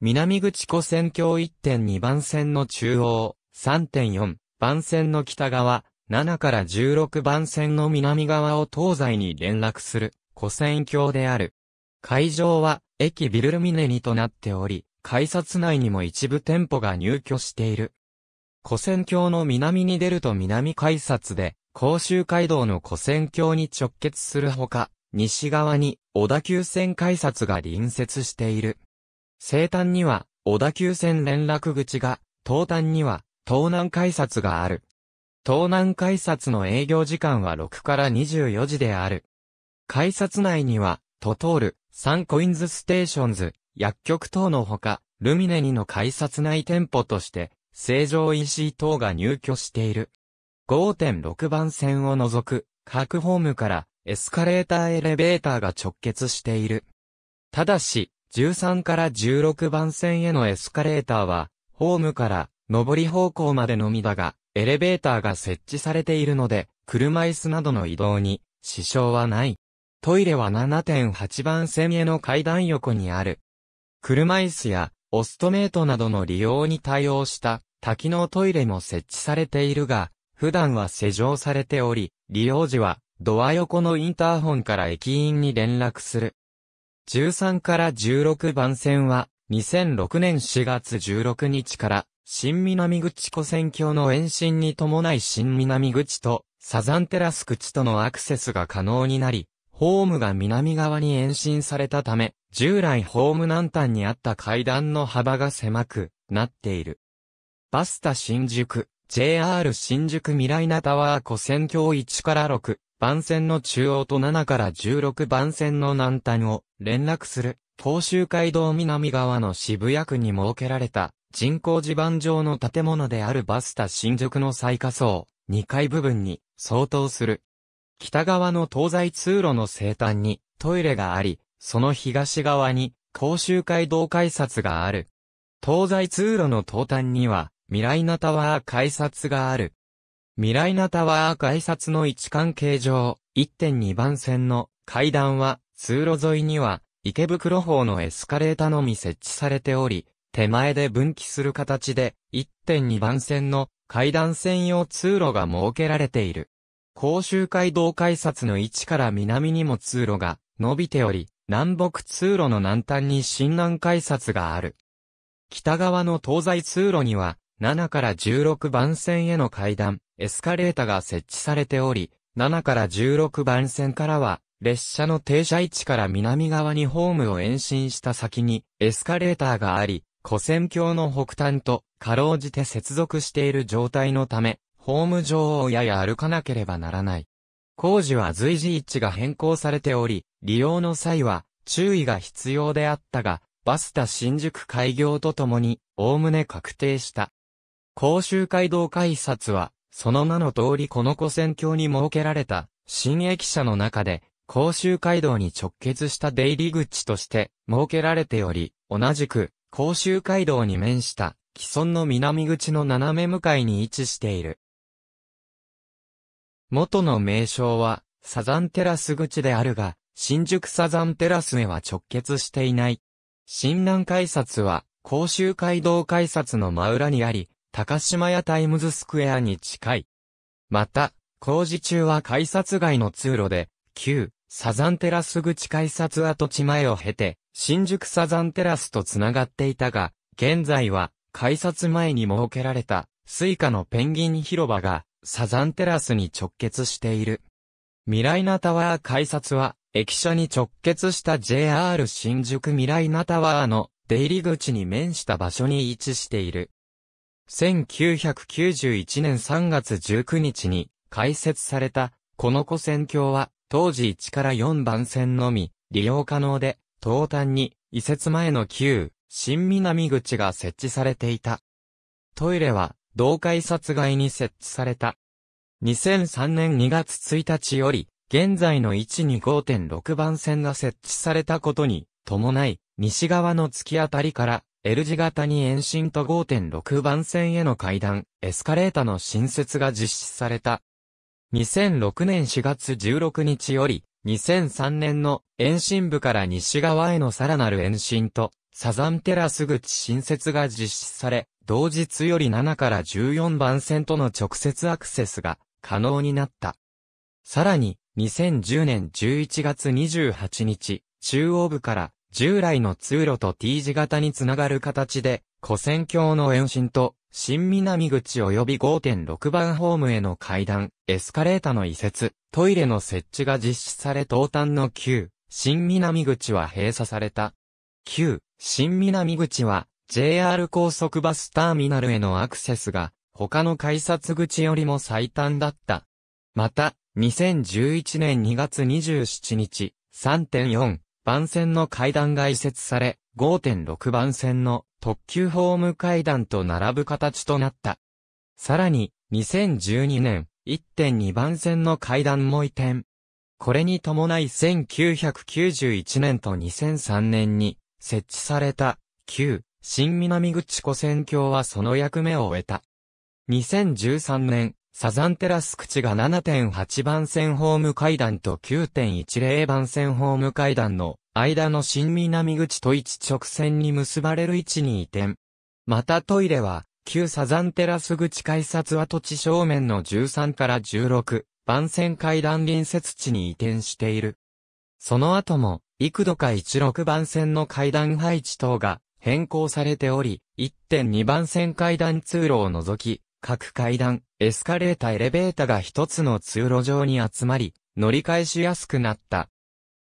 南口湖線橋1.2番線の中央、3.4番線の北側、7から16番線の南側を東西に連絡する、湖線橋である。会場は、駅ビルルミネにとなっており、改札内にも一部店舗が入居している。古線橋の南に出ると南改札で、甲州街道の古線橋に直結するほか、西側に小田急線改札が隣接している。西端には小田急線連絡口が、東端には東南改札がある。東南改札の営業時間は6から24時である。改札内には、トトール、サンコインズステーションズ、薬局等のほか、ルミネにの改札内店舗として、成城石井等が入居している。5.6番線を除く、各ホームからエスカレーターエレベーターが直結している。ただし、13から16番線へのエスカレーターは、ホームから上り方向までのみだが、エレベーターが設置されているので、車椅子などの移動に支障はない。トイレは7.8番線への階段横にある。車椅子やオストメートなどの利用に対応した多機能トイレも設置されているが、普段は施錠されており、利用時はドア横のインターホンから駅員に連絡する。13から16番線は2006年4月16日から新南口湖線橋の延伸に伴い新南口とサザンテラス口とのアクセスが可能になり、ホームが南側に延伸されたため、従来ホーム南端にあった階段の幅が狭くなっている。バスタ新宿、JR 新宿未来なタワー湖線橋1から6番線の中央と7から16番線の南端を連絡する甲州街道南側の渋谷区に設けられた人工地盤上の建物であるバスタ新宿の最下層2階部分に相当する。北側の東西通路の西端にトイレがあり、その東側に、甲州街道改札がある。東西通路の東端には、未来なタワー改札がある。未来なタワー改札の位置関係上、1.2番線の階段は、通路沿いには、池袋方のエスカレータのみ設置されており、手前で分岐する形で、1.2番線の階段専用通路が設けられている。甲州街道改札の位置から南にも通路が伸びており、南北通路の南端に新南改札がある。北側の東西通路には、7から16番線への階段、エスカレータが設置されており、7から16番線からは、列車の停車位置から南側にホームを延伸した先に、エスカレーターがあり、古線橋の北端と、かろうじて接続している状態のため、ホーム上をやや歩かなければならない。工事は随時位置が変更されており、利用の際は注意が必要であったが、バスタ新宿開業とともに、おおむね確定した。甲州街道改札は、その名の通りこの古線橋に設けられた、新駅舎の中で、甲州街道に直結した出入り口として設けられており、同じく、甲州街道に面した既存の南口の斜め向かいに位置している。元の名称は、サザンテラス口であるが、新宿サザンテラスへは直結していない。新南改札は、甲州街道改札の真裏にあり、高島屋タイムズスクエアに近い。また、工事中は改札外の通路で、旧、サザンテラス口改札跡地前を経て、新宿サザンテラスと繋がっていたが、現在は、改札前に設けられた、スイカのペンギン広場が、サザンテラスに直結している。ミライナタワー改札は、駅舎に直結した JR 新宿ミライナタワーの出入り口に面した場所に位置している。1991年3月19日に開設された、この古線橋は、当時1から4番線のみ、利用可能で、東端に、移設前の旧、新南口が設置されていた。トイレは、同会殺害に設置された。2003年2月1日より、現在の位置に5.6番線が設置されたことに伴い、西側の突き当たりから L 字型に延伸と5.6番線への階段、エスカレータの新設が実施された。2006年4月16日より、2003年の延伸部から西側へのさらなる延伸と、サザンテラス口新設が実施され、同日より7から14番線との直接アクセスが可能になった。さらに、2010年11月28日、中央部から従来の通路と T 字型につながる形で、古線橋の延伸と、新南口及び5.6番ホームへの階段、エスカレータの移設、トイレの設置が実施され東端の旧、新南口は閉鎖された。旧、新南口は JR 高速バスターミナルへのアクセスが他の改札口よりも最短だった。また、2011年2月27日、3.4番線の階段が移設され、5.6番線の特急ホーム階段と並ぶ形となった。さらに、2012年、1.2番線の階段も移転。これに伴い1991年と2003年に設置された、旧新南口古戦橋はその役目を終えた。2013年、サザンテラス口が7.8番線ホーム階段と9.10番線ホーム階段の間の新南口と一直線に結ばれる位置に移転。またトイレは、旧サザンテラス口改札跡地正面の13から16番線階段隣接地に移転している。その後も、幾度か16番線の階段配置等が変更されており、1.2番線階段通路を除き、各階段、エスカレーターエレベータが一つの通路上に集まり、乗り換えしやすくなった。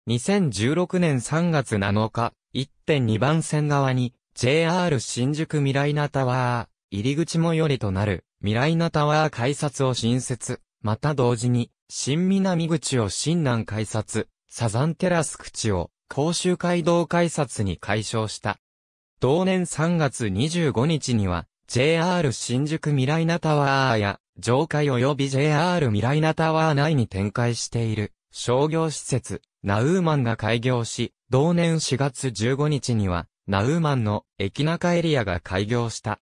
2016年3月7日、1.2番線側に、JR 新宿ミライナタワー、入り口最寄りとなる、ミライナタワー改札を新設、また同時に、新南口を新南改札、サザンテラス口を、甲州街道改札に解消した。同年3月25日には、JR 新宿ミライナタワーや、上海及び JR ミライナタワー内に展開している、商業施設、ナウーマンが開業し、同年4月15日には、ナウーマンの駅中エリアが開業した。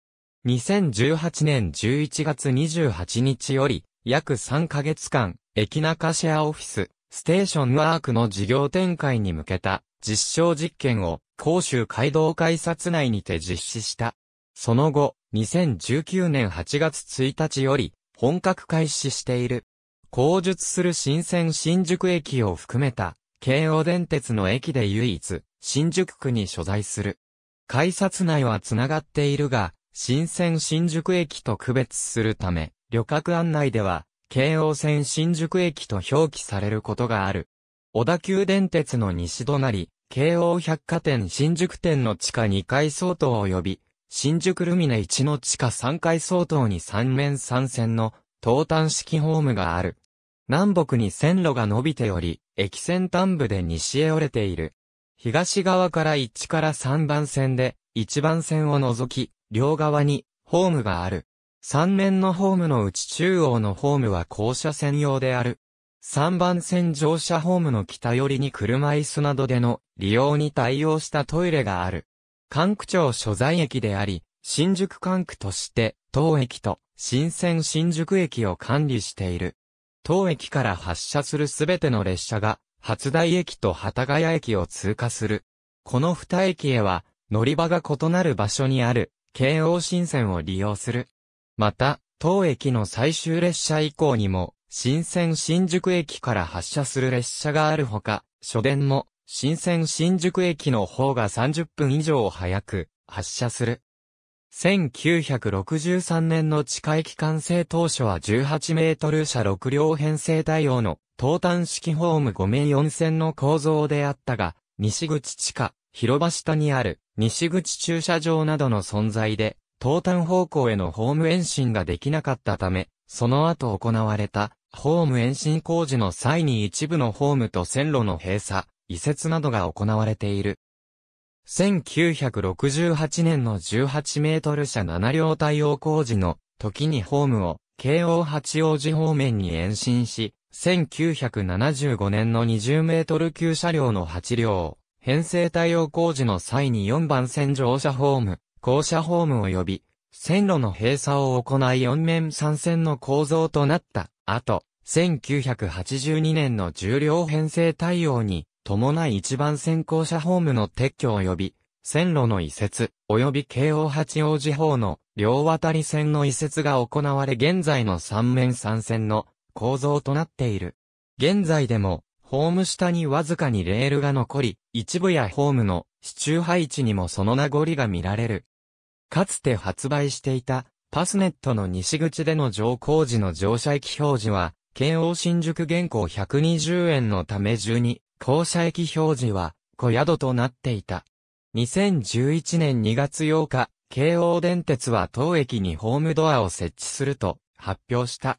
2018年11月28日より、約3ヶ月間、駅中シェアオフィス、ステーションワークの事業展開に向けた実証実験を甲州街道改札内にて実施した。その後、2019年8月1日より本格開始している。口述する新鮮新宿駅を含めた、京王電鉄の駅で唯一、新宿区に所在する。改札内は繋がっているが、新鮮新宿駅と区別するため、旅客案内では、京王線新宿駅と表記されることがある。小田急電鉄の西隣、京王百貨店新宿店の地下2階相当及び、新宿ルミネ1の地下3階相当に3面3線の東端式ホームがある。南北に線路が伸びており、駅先端部で西へ折れている。東側から1から3番線で、1番線を除き、両側にホームがある。3面のホームのうち中央のホームは校舎専用である。3番線乗車ホームの北寄りに車椅子などでの利用に対応したトイレがある。関区庁所在駅であり、新宿管区として当駅と新鮮新宿駅を管理している。当駅から発車するすべての列車が、初台駅と幡ヶ谷駅を通過する。この二駅へは、乗り場が異なる場所にある、京王新線を利用する。また、当駅の最終列車以降にも、新鮮新宿駅から発車する列車があるほか、初電も、新鮮新宿駅の方が30分以上早く発車する。1963年の地下駅完成当初は18メートル車6両編成対応の東端式ホーム5面4線の構造であったが、西口地下、広場下にある西口駐車場などの存在で、東端方向へのホーム延伸ができなかったため、その後行われたホーム延伸工事の際に一部のホームと線路の閉鎖、移設などが行われている。1968年の18メートル車7両対応工事の時にホームを京王八王子方面に延伸し、1975年の20メートル級車両の8両、編成対応工事の際に4番線乗車ホーム、校舎ホーム及び、線路の閉鎖を行い4面3線の構造となったあと、1982年の重量編成対応に伴い一番先行車ホームの撤去及び、線路の移設、及び京王八王子方の両渡り線の移設が行われ現在の三面三線の構造となっている。現在でも、ホーム下にわずかにレールが残り、一部やホームの支柱配置にもその名残が見られる。かつて発売していたパスネットの西口での乗降時の乗車駅表示は、京王新宿現行120円のため12、降車駅表示は、小宿となっていた。2011年2月8日、京王電鉄は当駅にホームドアを設置すると発表した。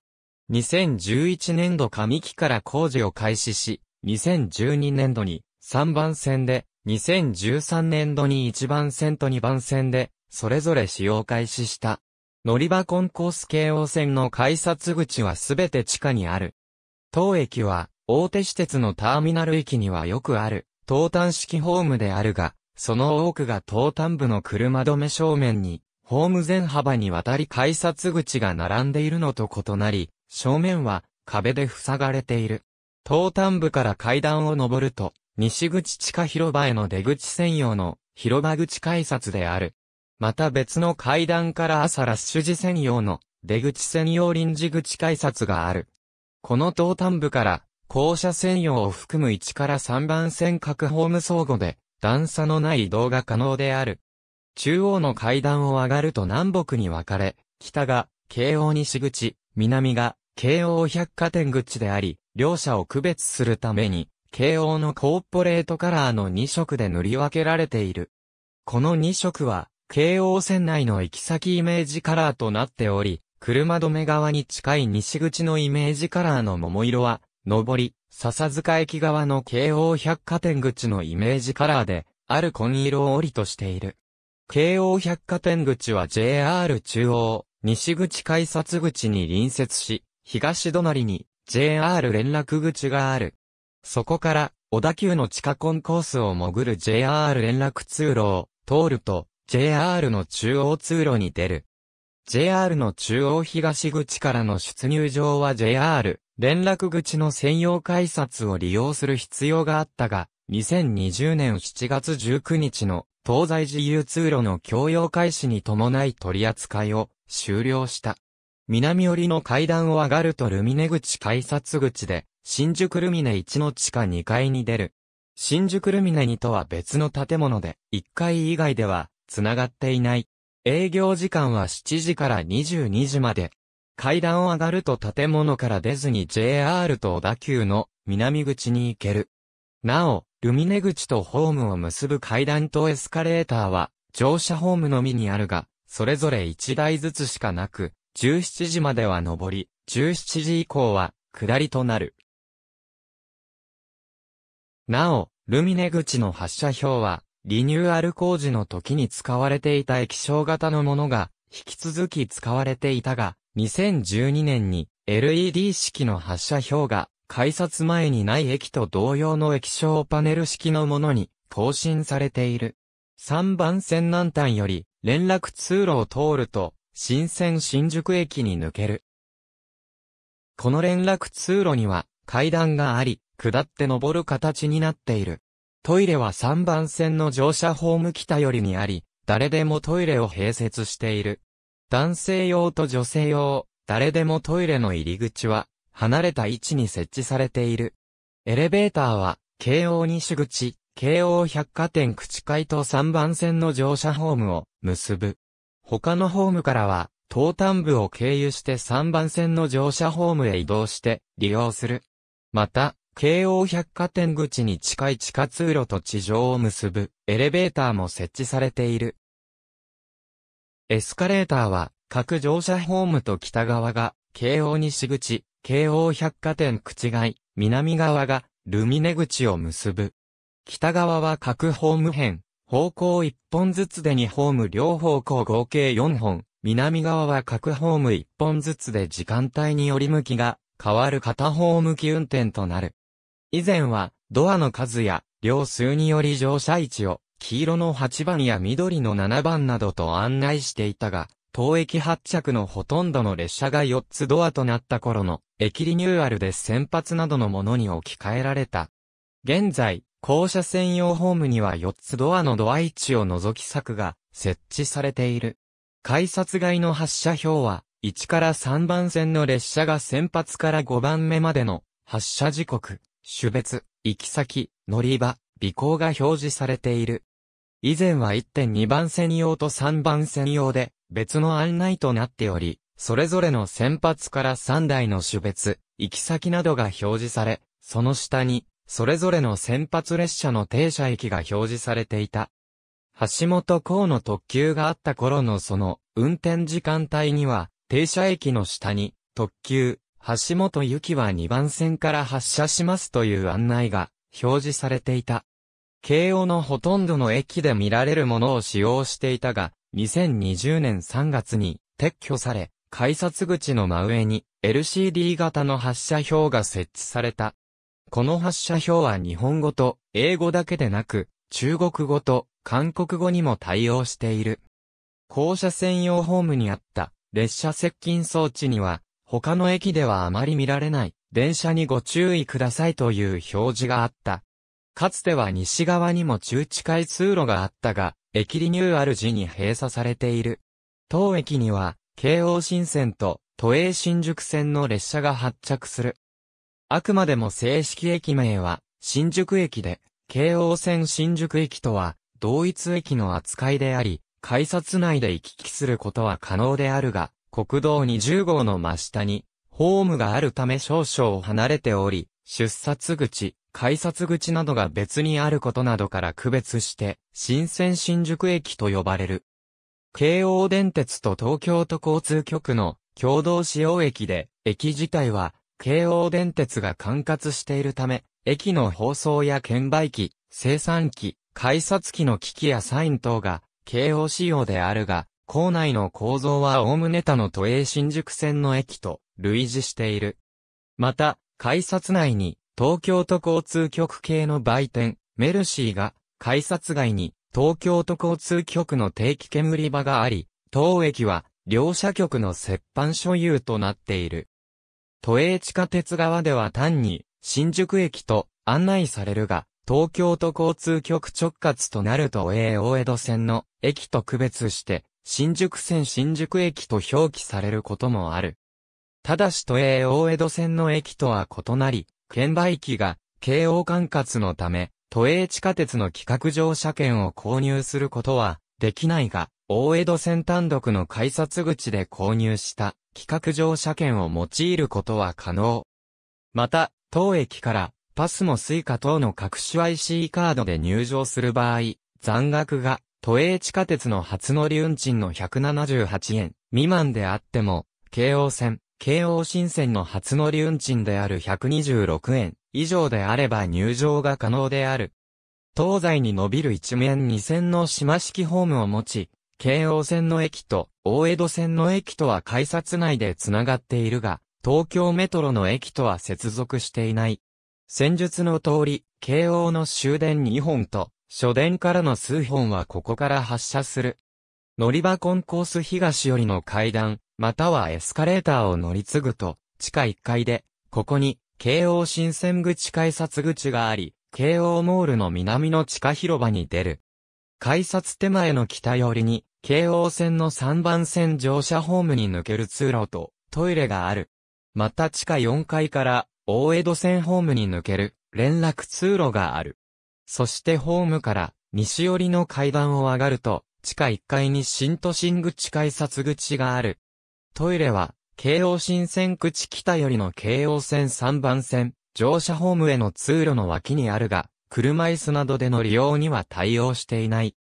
2011年度上期から工事を開始し、2012年度に3番線で、2013年度に1番線と2番線で、それぞれ使用開始した。乗り場コンコース京王線の改札口はすべて地下にある。当駅は、大手私鉄のターミナル駅にはよくある、東端式ホームであるが、その多くが東端部の車止め正面に、ホーム全幅にわたり改札口が並んでいるのと異なり、正面は壁で塞がれている。東端部から階段を上ると、西口地下広場への出口専用の広場口改札である。また別の階段から朝ラッシュ時専用の出口専用臨時口改札がある。この東端部から校舎専用を含む1から3番線各ホーム相互で段差のない移動が可能である。中央の階段を上がると南北に分かれ、北が京王西口、南が京王百貨店口であり、両者を区別するために、京王のコーポレートカラーの2色で塗り分けられている。この2色は、京王線内の行き先イメージカラーとなっており、車止め側に近い西口のイメージカラーの桃色は、上り、笹塚駅側の京王百貨店口のイメージカラーで、ある紺色を折りとしている。京王百貨店口は JR 中央、西口改札口に隣接し、東隣に JR 連絡口がある。そこから、小田急の地下コンコースを潜る JR 連絡通路を通ると、JR の中央通路に出る。JR の中央東口からの出入場は JR 連絡口の専用改札を利用する必要があったが、2020年7月19日の東西自由通路の共用開始に伴い取り扱いを終了した。南寄りの階段を上がるとルミネ口改札口で、新宿ルミネ1の地下2階に出る。新宿ルミネ2とは別の建物で、1階以外では、つながっていない。営業時間は7時から22時まで。階段を上がると建物から出ずに JR と小田急の南口に行ける。なお、ルミネ口とホームを結ぶ階段とエスカレーターは乗車ホームのみにあるが、それぞれ1台ずつしかなく、17時までは上り、17時以降は下りとなる。なお、ルミネ口の発車表は、リニューアル工事の時に使われていた液晶型のものが、引き続き使われていたが、2012年に LED 式の発射表が、改札前にない駅と同様の液晶パネル式のものに更新されている。3番線南端より連絡通路を通ると、新線新宿駅に抜ける。この連絡通路には階段があり、下って登る形になっている。トイレは3番線の乗車ホーム北寄りにあり、誰でもトイレを併設している。男性用と女性用、誰でもトイレの入り口は、離れた位置に設置されている。エレベーターは、京王西口、京王百貨店口会と3番線の乗車ホームを結ぶ。他のホームからは、東端部を経由して3番線の乗車ホームへ移動して利用する。また、京王百貨店口に近い地下通路と地上を結ぶエレベーターも設置されている。エスカレーターは各乗車ホームと北側が京王西口、京王百貨店口外、南側がルミネ口を結ぶ。北側は各ホーム編、方向1本ずつで2ホーム両方向合計4本、南側は各ホーム1本ずつで時間帯により向きが変わる片方向き運転となる。以前は、ドアの数や、両数により乗車位置を、黄色の8番や緑の7番などと案内していたが、当駅発着のほとんどの列車が4つドアとなった頃の駅リニューアルで先発などのものに置き換えられた。現在、校舎専用ホームには4つドアのドア位置を除き柵が設置されている。改札外の発車表は、1から3番線の列車が先発から5番目までの発車時刻、種別、行き先、乗り場、尾行が表示されている。以前は1.2番線用と3番線用で別の案内となっており、それぞれの先発から3台の種別、行き先などが表示され、その下に、それぞれの先発列車の停車駅が表示されていた。橋本港の特急があった頃のその運転時間帯には、停車駅の下に、特急、橋本由は2番線から発車しますという案内が表示されていた。慶応のほとんどの駅で見られるものを使用していたが、2020年3月に撤去され、改札口の真上に LCD 型の発車表が設置された。この発車表は日本語と英語だけでなく、中国語と韓国語にも対応している。校舎専用ホームにあった列車接近装置には、他の駅ではあまり見られない、電車にご注意くださいという表示があった。かつては西側にも中地下通路があったが、駅リニューアル時に閉鎖されている。当駅には、京王新線と都営新宿線の列車が発着する。あくまでも正式駅名は、新宿駅で、京王線新宿駅とは、同一駅の扱いであり、改札内で行き来することは可能であるが、国道20号の真下に、ホームがあるため少々離れており、出札口、改札口などが別にあることなどから区別して、新鮮新宿駅と呼ばれる。京王電鉄と東京都交通局の共同使用駅で、駅自体は京王電鉄が管轄しているため、駅の放送や券売機、生産機、改札機の機器やサイン等が京王仕様であるが、構内の構造はおおむね他の都営新宿線の駅と類似している。また、改札内に東京都交通局系の売店、メルシーが、改札外に東京都交通局の定期煙場があり、当駅は両社局の接班所有となっている。都営地下鉄側では単に新宿駅と案内されるが、東京都交通局直轄となると営大江戸線の駅と区別して新宿線新宿駅と表記されることもある。ただし都営大江戸線の駅とは異なり、券売機が京王管轄のため、都営地下鉄の企画乗車券を購入することはできないが、大江戸線単独の改札口で購入した企画乗車券を用いることは可能。また、当駅からパスもスイカ等の各種 IC カードで入場する場合、残額が都営地下鉄の初乗り運賃の178円未満であっても、京王線、京王新線の初乗り運賃である126円以上であれば入場が可能である。東西に伸びる一面二線の島式ホームを持ち、京王線の駅と大江戸線の駅とは改札内でつながっているが、東京メトロの駅とは接続していない。戦術の通り、京王の終電2本と書殿からの数本はここから発射する。乗り場コンコース東寄りの階段、またはエスカレーターを乗り継ぐと、地下1階で、ここに、京王新線口改札口があり、京王モールの南の地下広場に出る。改札手前の北寄りに、京王線の3番線乗車ホームに抜ける通路と、トイレがある。また地下4階から、大江戸線ホームに抜ける、連絡通路がある。そしてホームから西寄りの階段を上がると、地下1階に新都心口改札口がある。トイレは、京王新線口北寄りの京王線3番線、乗車ホームへの通路の脇にあるが、車椅子などでの利用には対応していない。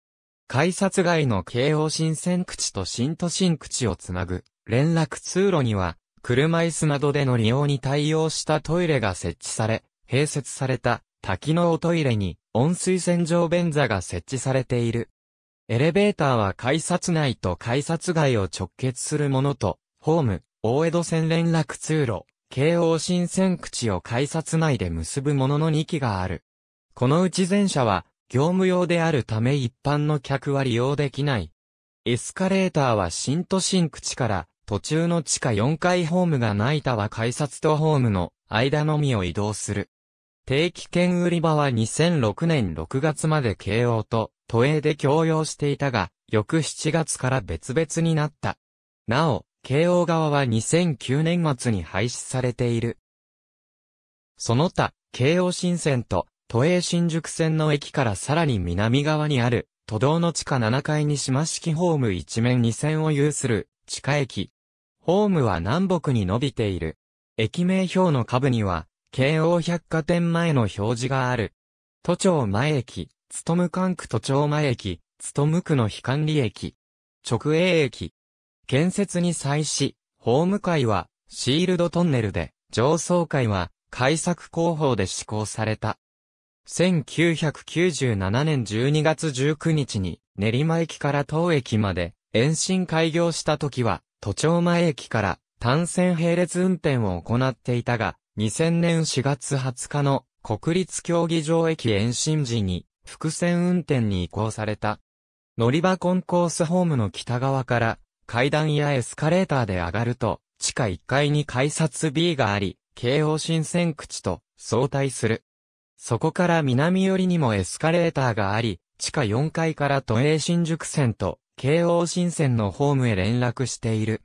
改札外の京王新線口と新都心口をつなぐ連絡通路には、車椅子などでの利用に対応したトイレが設置され、併設された多機能トイレに温水洗浄便座が設置されている。エレベーターは改札内と改札外を直結するものと、ホーム、大江戸線連絡通路、京王新線口を改札内で結ぶものの2機がある。このうち前者は、業務用であるため一般の客は利用できない。エスカレーターは新都心口から、途中の地下4階ホームがないたは改札とホームの間のみを移動する。定期券売り場は2006年6月まで慶応と都営で共用していたが、翌7月から別々になった。なお、慶応側は2009年末に廃止されている。その他、京王新線と都営新宿線の駅からさらに南側にある、都道の地下7階に島式ホーム一面2線を有する地下駅。ホームは南北に伸びている。駅名表の下部には、京王百貨店前の表示がある。都庁前駅、つとむ管区都庁前駅、つとむ区の非管理駅。直営駅。建設に際し、法務会は、シールドトンネルで、上層会は、改作工法で施行された。1997年12月19日に、練馬駅から当駅まで、延伸開業した時は、都庁前駅から、単線並列運転を行っていたが、2000年4月20日の国立競技場駅延伸時に伏線運転に移行された。乗り場コンコースホームの北側から階段やエスカレーターで上がると地下1階に改札 B があり、京王新線口と相対する。そこから南寄りにもエスカレーターがあり、地下4階から都営新宿線と京王新線のホームへ連絡している。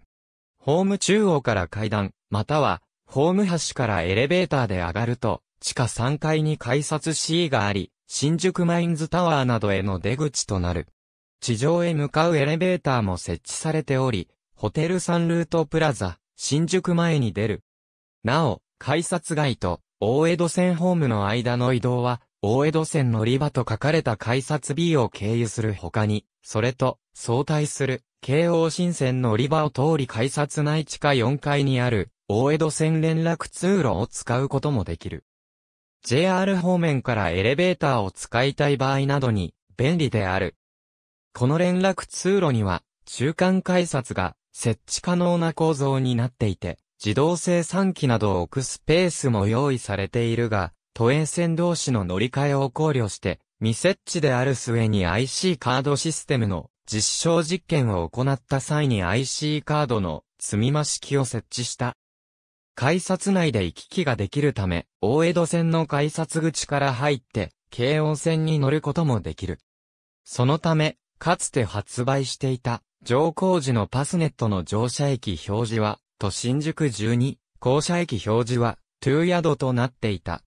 ホーム中央から階段、またはホーム端からエレベーターで上がると、地下3階に改札 C があり、新宿マインズタワーなどへの出口となる。地上へ向かうエレベーターも設置されており、ホテルサンルートプラザ、新宿前に出る。なお、改札外と大江戸線ホームの間の移動は大江戸線乗り場と書かれた改札 B を経由する他に、それと相対する京王新線乗り場を通り改札内地下4階にある大江戸線連絡通路を使うこともできる。JR 方面からエレベーターを使いたい場合などに便利である。この連絡通路には中間改札が設置可能な構造になっていて、自動生産機などを置くスペースも用意されているが、都営線同士の乗り換えを考慮して、未設置である末に IC カードシステムの実証実験を行った際に IC カードの積み増し機を設置した。改札内で行き来ができるため、大江戸線の改札口から入って、京王線に乗ることもできる。そのため、かつて発売していた、乗降時のパスネットの乗車駅表示は、都新宿12、降車駅表示は、トゥーヤドとなっていた。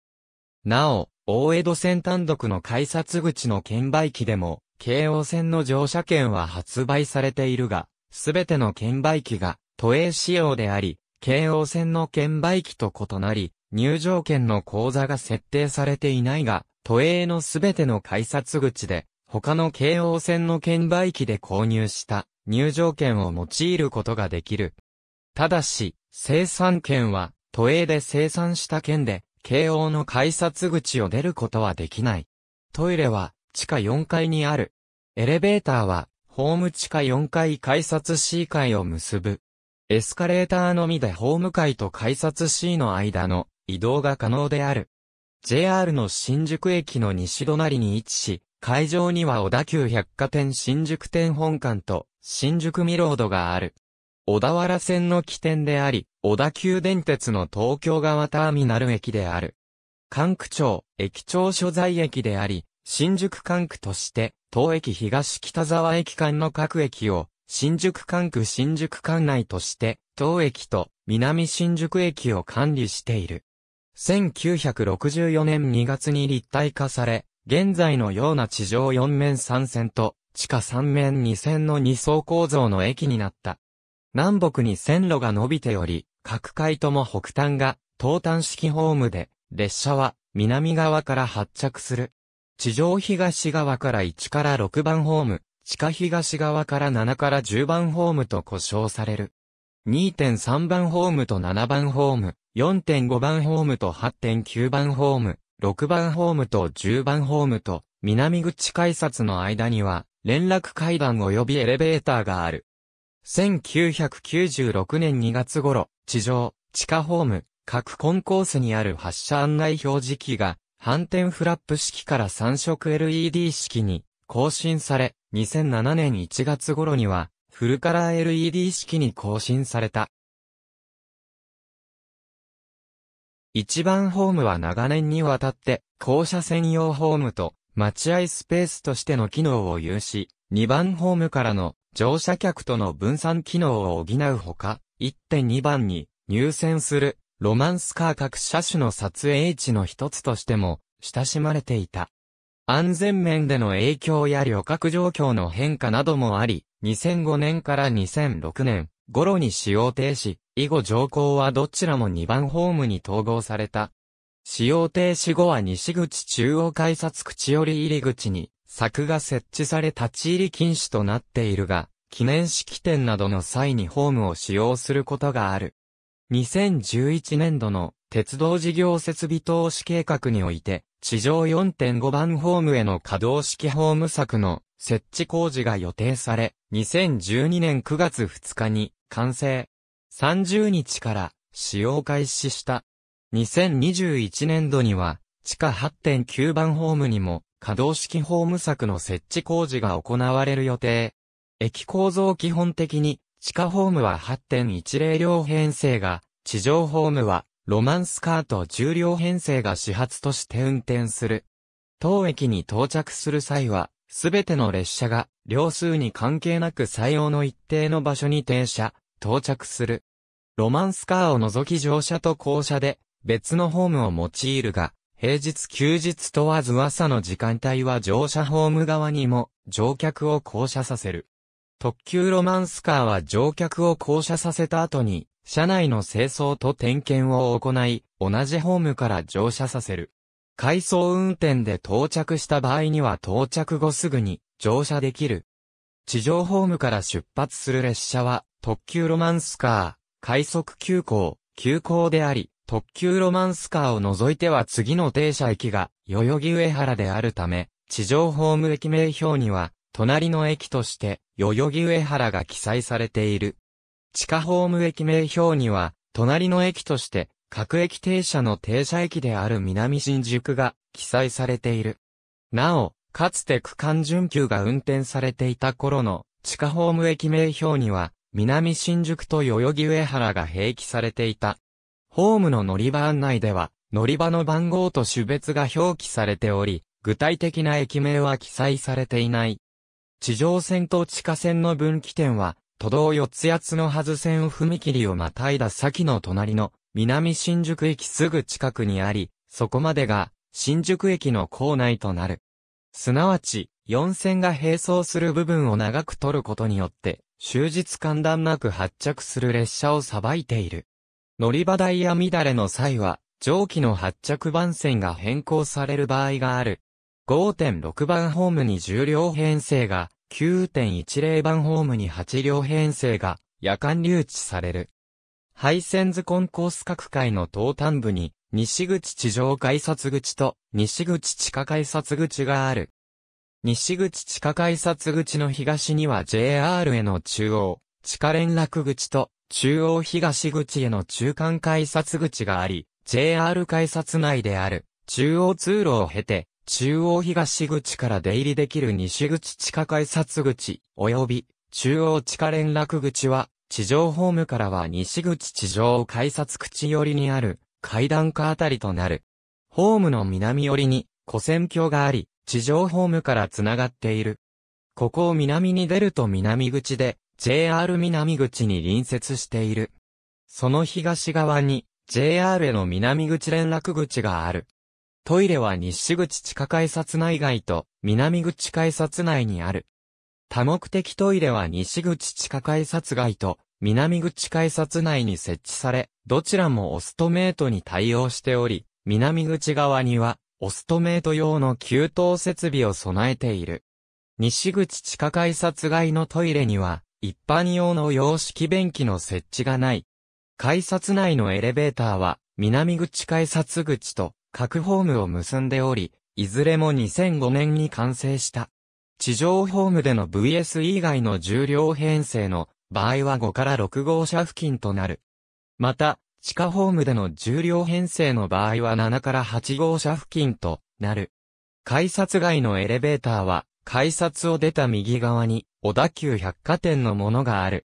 なお、大江戸線単独の改札口の券売機でも、京王線の乗車券は発売されているが、すべての券売機が都営仕様であり、京王線の券売機と異なり、入場券の口座が設定されていないが、都営のすべての改札口で、他の京王線の券売機で購入した入場券を用いることができる。ただし、生産券は、都営で生産した券で、慶応の改札口を出ることはできない。トイレは地下4階にある。エレベーターはホーム地下4階改札 C 階を結ぶ。エスカレーターのみでホーム階と改札 C の間の移動が可能である。JR の新宿駅の西隣に位置し、会場には小田急百貨店新宿店本館と新宿ミロードがある。小田原線の起点であり、小田急電鉄の東京側ターミナル駅である。関区町、駅長所在駅であり、新宿管区として、当駅東北沢駅間の各駅を、新宿管区新宿管内として、当駅と南新宿駅を管理している。1964年2月に立体化され、現在のような地上4面3線と、地下3面2線の2層構造の駅になった。南北に線路が伸びており、各階とも北端が東端式ホームで、列車は南側から発着する。地上東側から1から6番ホーム、地下東側から7から10番ホームと呼称される。2.3番ホームと7番ホーム、4.5番ホームと8.9番ホーム、6番ホームと10番ホームと、南口改札の間には、連絡階段及びエレベーターがある。1996年2月頃、地上、地下ホーム、各コンコースにある発射案内表示器が、反転フラップ式から三色 LED 式に更新され、2007年1月頃には、フルカラー LED 式に更新された。一番ホームは長年にわたって、校舎専用ホームと、待合スペースとしての機能を有し、二番ホームからの乗車客との分散機能を補うほか、1.2番に入選するロマンスカー各車種の撮影地の一つとしても親しまれていた。安全面での影響や旅客状況の変化などもあり、2005年から2006年頃に使用停止、以後乗降はどちらも2番ホームに統合された。使用停止後は西口中央改札口より入り口に柵が設置され立ち入り禁止となっているが、記念式典などの際にホームを使用することがある。2011年度の鉄道事業設備投資計画において、地上4.5番ホームへの可動式ホーム柵の設置工事が予定され、2012年9月2日に完成。30日から使用開始した。2021年度には、地下8.9番ホームにも可動式ホーム柵の設置工事が行われる予定。駅構造基本的に、地下ホームは8.10両編成が、地上ホームは、ロマンスカート10両編成が始発として運転する。当駅に到着する際は、すべての列車が、両数に関係なく採用の一定の場所に停車、到着する。ロマンスカーを除き乗車と降車で、別のホームを用いるが、平日休日問わず朝の時間帯は乗車ホーム側にも乗客を降車させる。特急ロマンスカーは乗客を降車させた後に、車内の清掃と点検を行い、同じホームから乗車させる。回送運転で到着した場合には到着後すぐに乗車できる。地上ホームから出発する列車は特急ロマンスカー、快速急行、急行であり、特急ロマンスカーを除いては次の停車駅が代々木上原であるため、地上ホーム駅名表には、隣の駅として代々木上原が記載されている。地下ホーム駅名表には、隣の駅として各駅停車の停車駅である南新宿が記載されている。なお、かつて区間準急が運転されていた頃の地下ホーム駅名表には、南新宿と代々木上原が併記されていた。ホームの乗り場案内では、乗り場の番号と種別が表記されており、具体的な駅名は記載されていない。地上線と地下線の分岐点は、都道四つ八つの外線踏切をまたいだ先の隣の南新宿駅すぐ近くにあり、そこまでが新宿駅の構内となる。すなわち、四線が並走する部分を長く取ることによって、終日間断なく発着する列車をさばいている。乗り場台や乱れの際は、蒸気の発着番線が変更される場合がある。5.6番ホームに10両編成が、9.10番ホームに8両編成が、夜間留置される。配線図コンコース各階の東端部に、西口地上改札口と西口地下改札口がある。西口地下改札口の東には JR への中央、地下連絡口と中央東口への中間改札口があり、JR 改札内である中央通路を経て、中央東口から出入りできる西口地下改札口、及び中央地下連絡口は、地上ホームからは西口地上改札口寄りにある階段下あたりとなる。ホームの南寄りに古線橋があり、地上ホームからつながっている。ここを南に出ると南口で、JR 南口に隣接している。その東側に JR への南口連絡口がある。トイレは西口地下改札内外と南口改札内にある。多目的トイレは西口地下改札外と南口改札内に設置され、どちらもオストメートに対応しており、南口側にはオストメート用の給湯設備を備えている。西口地下改札外のトイレには、一般用の洋式便器の設置がない。改札内のエレベーターは、南口改札口と各ホームを結んでおり、いずれも2005年に完成した。地上ホームでの VS 以外の重量編成の場合は5から6号車付近となる。また、地下ホームでの重量編成の場合は7から8号車付近となる。改札外のエレベーターは、改札を出た右側に小田急百貨店のものがある。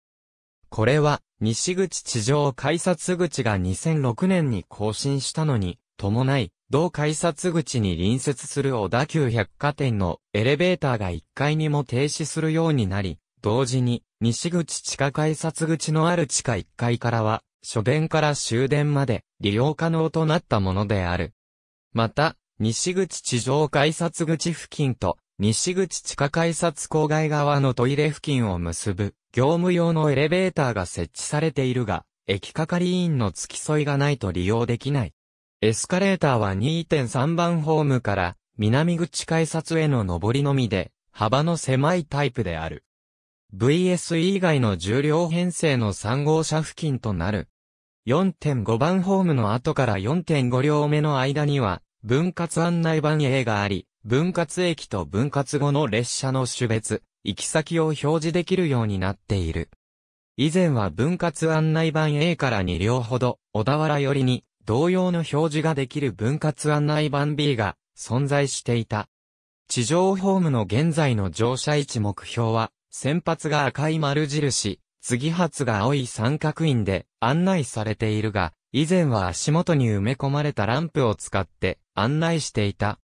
これは、西口地上改札口が2006年に更新したのに、伴い、同改札口に隣接する小田急百貨店のエレベーターが1階にも停止するようになり、同時に、西口地下改札口のある地下1階からは、初電から終電まで利用可能となったものである。また、西口地上改札口付近と西口地下改札郊外側のトイレ付近を結ぶ、業務用のエレベーターが設置されているが、駅係員の付き添いがないと利用できない。エスカレーターは2.3番ホームから南口改札への上りのみで、幅の狭いタイプである。VS e 以外の重量編成の3号車付近となる。4.5番ホームの後から4.5両目の間には、分割案内板 A があり、分割駅と分割後の列車の種別、行き先を表示できるようになっている。以前は分割案内板 A から2両ほど、小田原寄りに同様の表示ができる分割案内板 B が存在していた。地上ホームの現在の乗車位置目標は、先発が赤い丸印、次発が青い三角印で案内されているが、以前は足元に埋め込まれたランプを使って案内していた。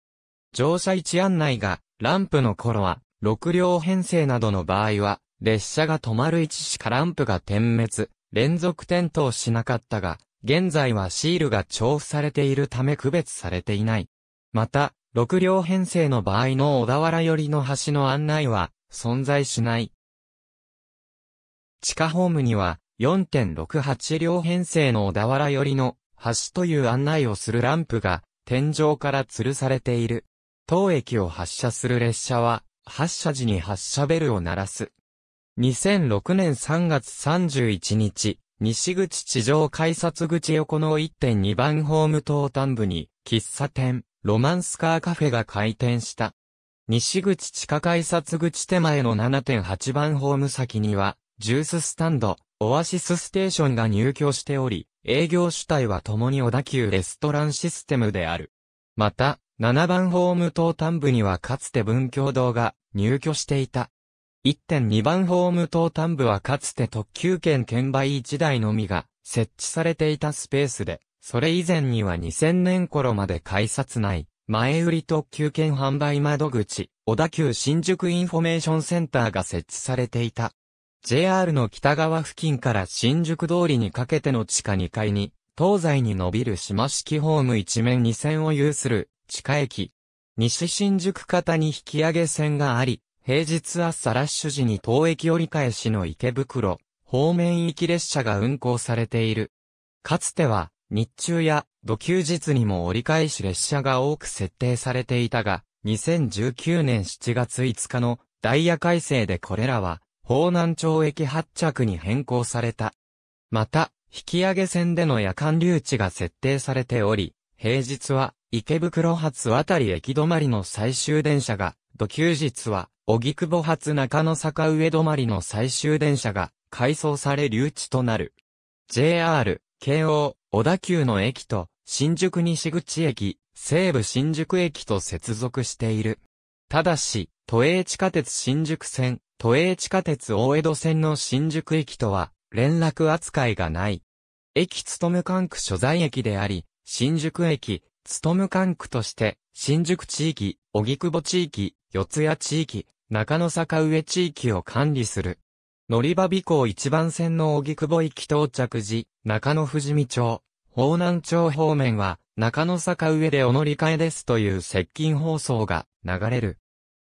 乗車位置案内が、ランプの頃は、6両編成などの場合は、列車が止まる位置しかランプが点滅、連続点灯しなかったが、現在はシールが調布されているため区別されていない。また、6両編成の場合の小田原寄りの橋の案内は、存在しない。地下ホームには、4.68両編成の小田原寄りの橋という案内をするランプが天井から吊るされている。当駅を発車する列車は、発車時に発車ベルを鳴らす。2006年3月31日、西口地上改札口横の1.2番ホーム東端部に、喫茶店、ロマンスカーカフェが開店した。西口地下改札口手前の7.8番ホーム先には、ジューススタンド、オアシスステーションが入居しており、営業主体は共に小田急レストランシステムである。また、7番ホーム東端部にはかつて文教堂が入居していた。1.2番ホーム東端部はかつて特急券券売1台のみが設置されていたスペースで、それ以前には2000年頃まで改札内、前売り特急券販売窓口、小田急新宿インフォメーションセンターが設置されていた。JR の北側付近から新宿通りにかけての地下2階に、東西に伸びる島式ホーム一面2線を有する地下駅、西新宿方に引き上げ線があり、平日朝ラッシュ時に当駅折り返しの池袋、方面行き列車が運行されている。かつては、日中や土休日にも折り返し列車が多く設定されていたが、2019年7月5日のダイヤ改正でこれらは、方南町駅発着に変更された。また、引き上げ線での夜間留置が設定されており、平日は池袋発渡り駅止まりの最終電車が、土休日は、荻窪発中野坂上止まりの最終電車が、改装され留置となる。JR、京王、小田急の駅と、新宿西口駅、西武新宿駅と接続している。ただし、都営地下鉄新宿線、都営地下鉄大江戸線の新宿駅とは、連絡扱いがない。駅務管区所在駅であり、新宿駅、む管区として、新宿地域、荻窪地域、四谷地域、中野坂上地域を管理する。乗り場尾行一番線の荻窪駅到着時、中野富士見町、方南町方面は、中野坂上でお乗り換えですという接近放送が流れる。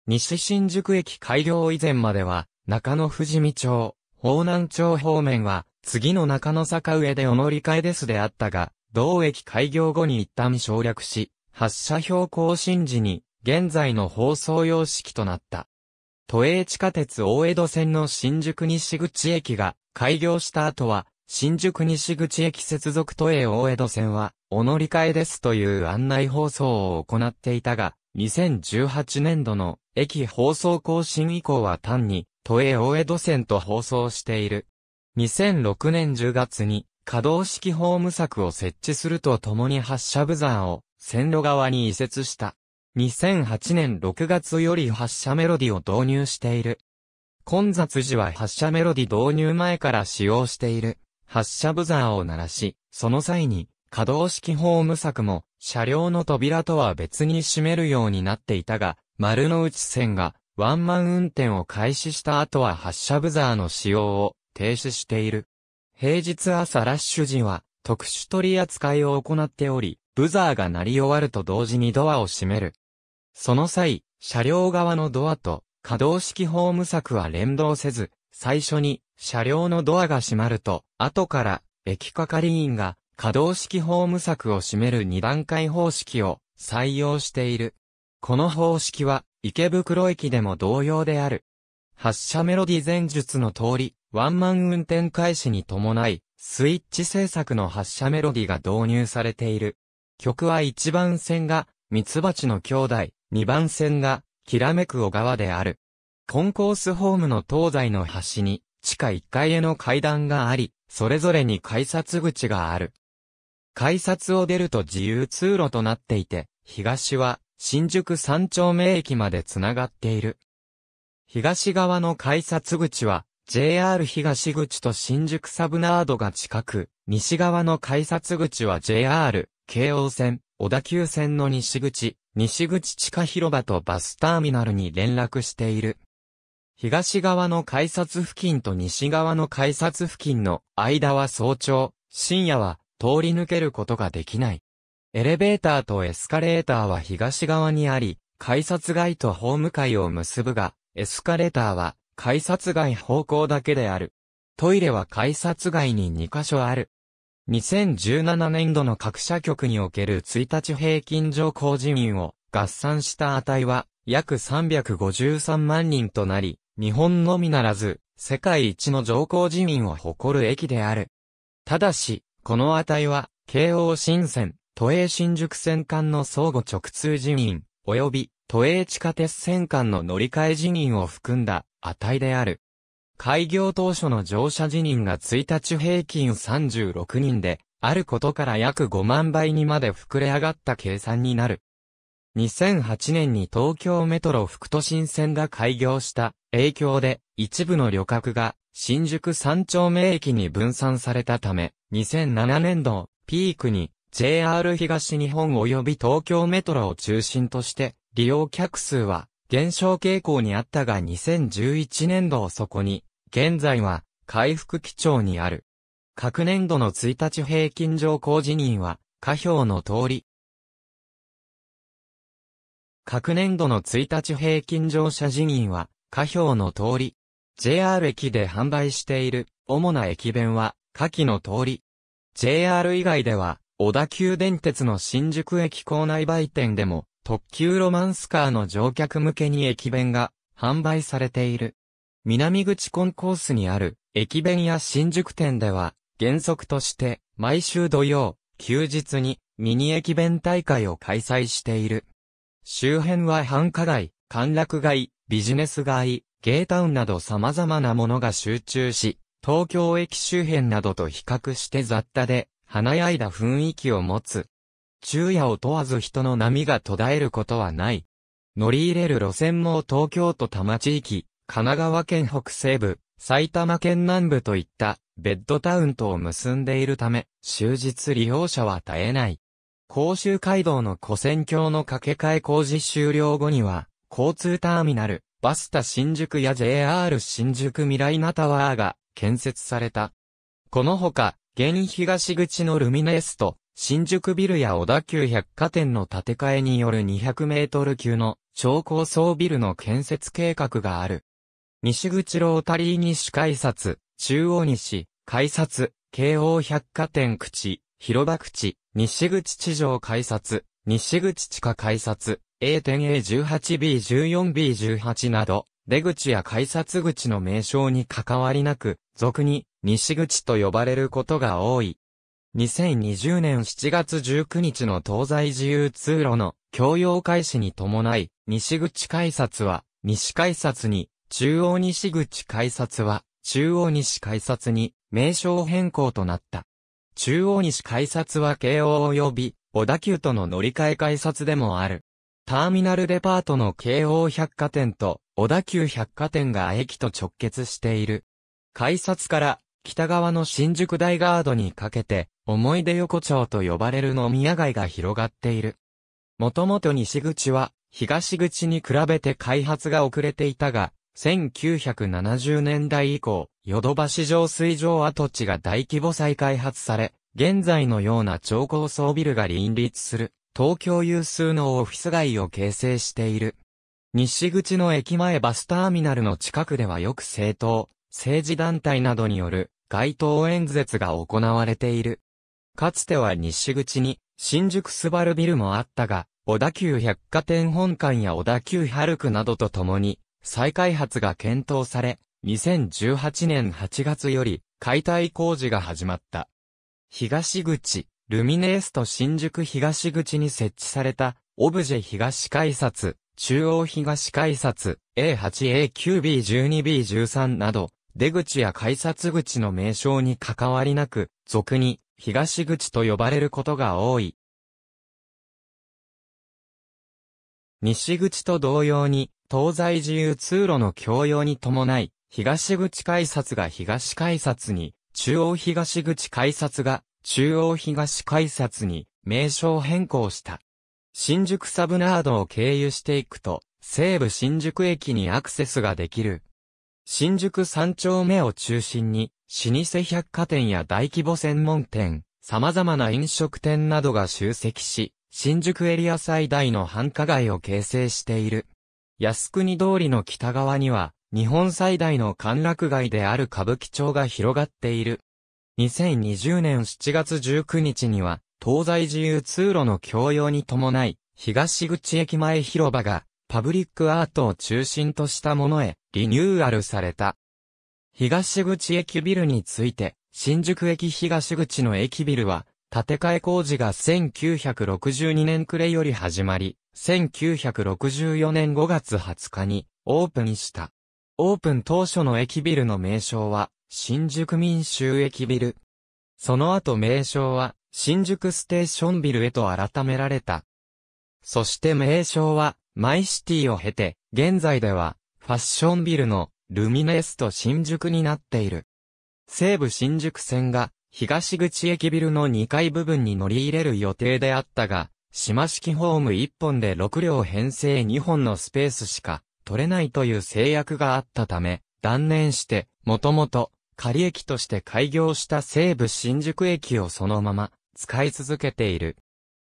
西新宿駅開業以前までは、中野富士見町、方南町方面は、次の中野坂上でお乗り換えですであったが、同駅開業後に一旦省略し、発車標更新時に、現在の放送様式となった。都営地下鉄大江戸線の新宿西口駅が開業した後は、新宿西口駅接続都営大江戸線は、お乗り換えですという案内放送を行っていたが、2018年度の駅放送更新以降は単に、都営大江戸線と放送している。2006年10月に、可動式ホーム柵を設置するとともに発射ブザーを線路側に移設した。2008年6月より発射メロディを導入している。混雑時は発射メロディ導入前から使用している。発射ブザーを鳴らし、その際に可動式ホーム柵も車両の扉とは別に閉めるようになっていたが、丸の内線がワンマン運転を開始した後は発射ブザーの使用を停止している。平日朝ラッシュ時は特殊取り扱いを行っており、ブザーが鳴り終わると同時にドアを閉める。その際、車両側のドアと可動式ホーム柵は連動せず、最初に車両のドアが閉まると、後から駅係員が可動式ホーム柵を閉める二段階方式を採用している。この方式は池袋駅でも同様である。発車メロディ前述の通り、ワンマン運転開始に伴い、スイッチ制作の発射メロディが導入されている。曲は1番線が、ミツバチの兄弟、2番線が、きらめく小川である。コンコースホームの東西の端に、地下1階への階段があり、それぞれに改札口がある。改札を出ると自由通路となっていて、東は新宿三丁目駅までつながっている。東側の改札口は JR 東口と新宿サブナードが近く、西側の改札口は JR、京王線、小田急線の西口、西口地下広場とバスターミナルに連絡している。東側の改札付近と西側の改札付近の間は早朝、深夜は通り抜けることができない。エレベーターとエスカレーターは東側にあり、改札街とホーム階を結ぶが、エスカレーターは改札外方向だけである。トイレは改札外に2カ所ある。2017年度の各社局における1日平均上降人員を合算した値は約353万人となり、日本のみならず世界一の上降人員を誇る駅である。ただし、この値は京王新線、都営新宿線間の相互直通人員、及び都営地下鉄線間の乗り換え人員を含んだ値である。開業当初の乗車辞任が1日平均36人で、あることから約5万倍にまで膨れ上がった計算になる。2008年に東京メトロ副都心線が開業した影響で一部の旅客が新宿三丁目駅に分散されたため2007年度ピークに JR 東日本及び東京メトロを中心として利用客数は減少傾向にあったが2011年度をそこに、現在は回復基調にある。各年度の1日平均上工辞任は、下表の通り。各年度の1日平均乗車辞任は、下表の通り。JR 駅で販売している主な駅弁は、下記の通り。JR 以外では、小田急電鉄の新宿駅構内売店でも、特急ロマンスカーの乗客向けに駅弁が販売されている。南口コンコースにある駅弁や新宿店では原則として毎週土曜、休日にミニ駅弁大会を開催している。周辺は繁華街、歓楽街、ビジネス街、ゲータウンなど様々なものが集中し、東京駅周辺などと比較して雑多で華やいだ雰囲気を持つ。昼夜を問わず人の波が途絶えることはない。乗り入れる路線も東京都多摩地域、神奈川県北西部、埼玉県南部といったベッドタウンとを結んでいるため、終日利用者は絶えない。甲州街道の古線橋の架け替え工事終了後には、交通ターミナル、バスタ新宿や JR 新宿未来ナタワーが建設された。このほか、現東口のルミネスト、新宿ビルや小田急百貨店の建て替えによる200メートル級の超高層ビルの建設計画がある。西口ロータリー西改札、中央西、改札、京王百貨店口、広場口、西口地上改札、西口地下改札、A.A18B14B18 など、出口や改札口の名称に関わりなく、俗に西口と呼ばれることが多い。2020年7月19日の東西自由通路の供用開始に伴い、西口改札は、西改札に、中央西口改札は、中央西改札に、名称変更となった。中央西改札は京王及び、小田急との乗り換え改札でもある。ターミナルデパートの京王百貨店と、小田急百貨店が駅と直結している。改札から、北側の新宿大ガードにかけて、思い出横丁と呼ばれる飲み屋街が広がっている。もともと西口は、東口に比べて開発が遅れていたが、1970年代以降、ヨドバシ上水上跡地が大規模再開発され、現在のような超高層ビルが林立する、東京有数のオフィス街を形成している。西口の駅前バスターミナルの近くではよく政党、政治団体などによる街頭演説が行われている。かつては西口に、新宿スバルビルもあったが、小田急百貨店本館や小田急ハルクなどとともに、再開発が検討され、2018年8月より、解体工事が始まった。東口、ルミネースと新宿東口に設置された、オブジェ東改札、中央東改札、A8、A9、B12、B13 など、出口や改札口の名称に関わりなく、俗に、東口と呼ばれることが多い。西口と同様に、東西自由通路の共用に伴い、東口改札が東改札に、中央東口改札が中央東改札に名称変更した。新宿サブナードを経由していくと、西武新宿駅にアクセスができる。新宿三丁目を中心に、老舗百貨店や大規模専門店、様々な飲食店などが集積し、新宿エリア最大の繁華街を形成している。靖国通りの北側には、日本最大の歓楽街である歌舞伎町が広がっている。2020年7月19日には、東西自由通路の供用に伴い、東口駅前広場が、パブリックアートを中心としたものへ、リニューアルされた。東口駅ビルについて、新宿駅東口の駅ビルは、建て替え工事が1962年暮れより始まり、1964年5月20日にオープンした。オープン当初の駅ビルの名称は、新宿民衆駅ビル。その後名称は、新宿ステーションビルへと改められた。そして名称は、マイシティを経て、現在では、ファッションビルのルミネエスト新宿になっている。西武新宿線が東口駅ビルの2階部分に乗り入れる予定であったが、島式ホーム1本で6両編成2本のスペースしか取れないという制約があったため、断念して、もともと仮駅として開業した西武新宿駅をそのまま使い続けている。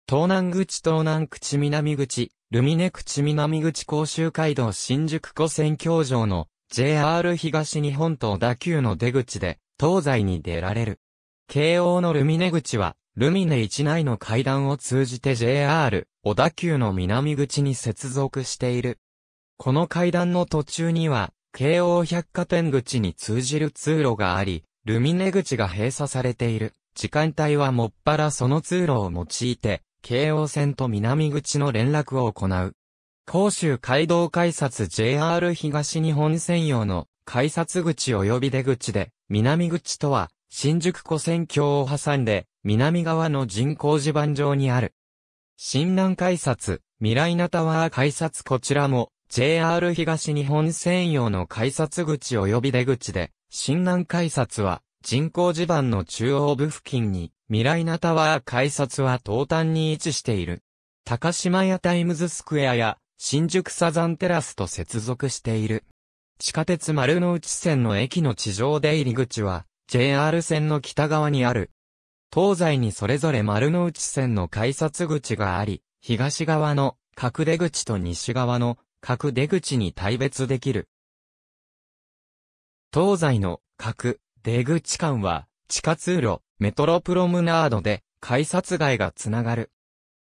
東南口東南口南口、ルミネ口南口甲州街道新宿湖線橋上の JR 東日本と小田急の出口で、東西に出られる。京王のルミネ口は、ルミネ1内の階段を通じて JR、小田急の南口に接続している。この階段の途中には、京王百貨店口に通じる通路があり、ルミネ口が閉鎖されている。時間帯はもっぱらその通路を用いて、京王線と南口の連絡を行う。甲州街道改札 JR 東日本専用の改札口及び出口で、南口とは、新宿湖線橋を挟んで、南側の人工地盤上にある。新南改札、未来なタワー改札こちらも、JR 東日本専用の改札口及び出口で、新南改札は、人工地盤の中央部付近に、未来なタワー改札は東端に位置している。高島屋タイムズスクエアや、新宿サザンテラスと接続している。地下鉄丸の内線の駅の地上出入り口は、JR 線の北側にある。東西にそれぞれ丸の内線の改札口があり、東側の各出口と西側の各出口に対別できる。東西の各出口間は、地下通路、メトロプロムナードで、改札外がつながる。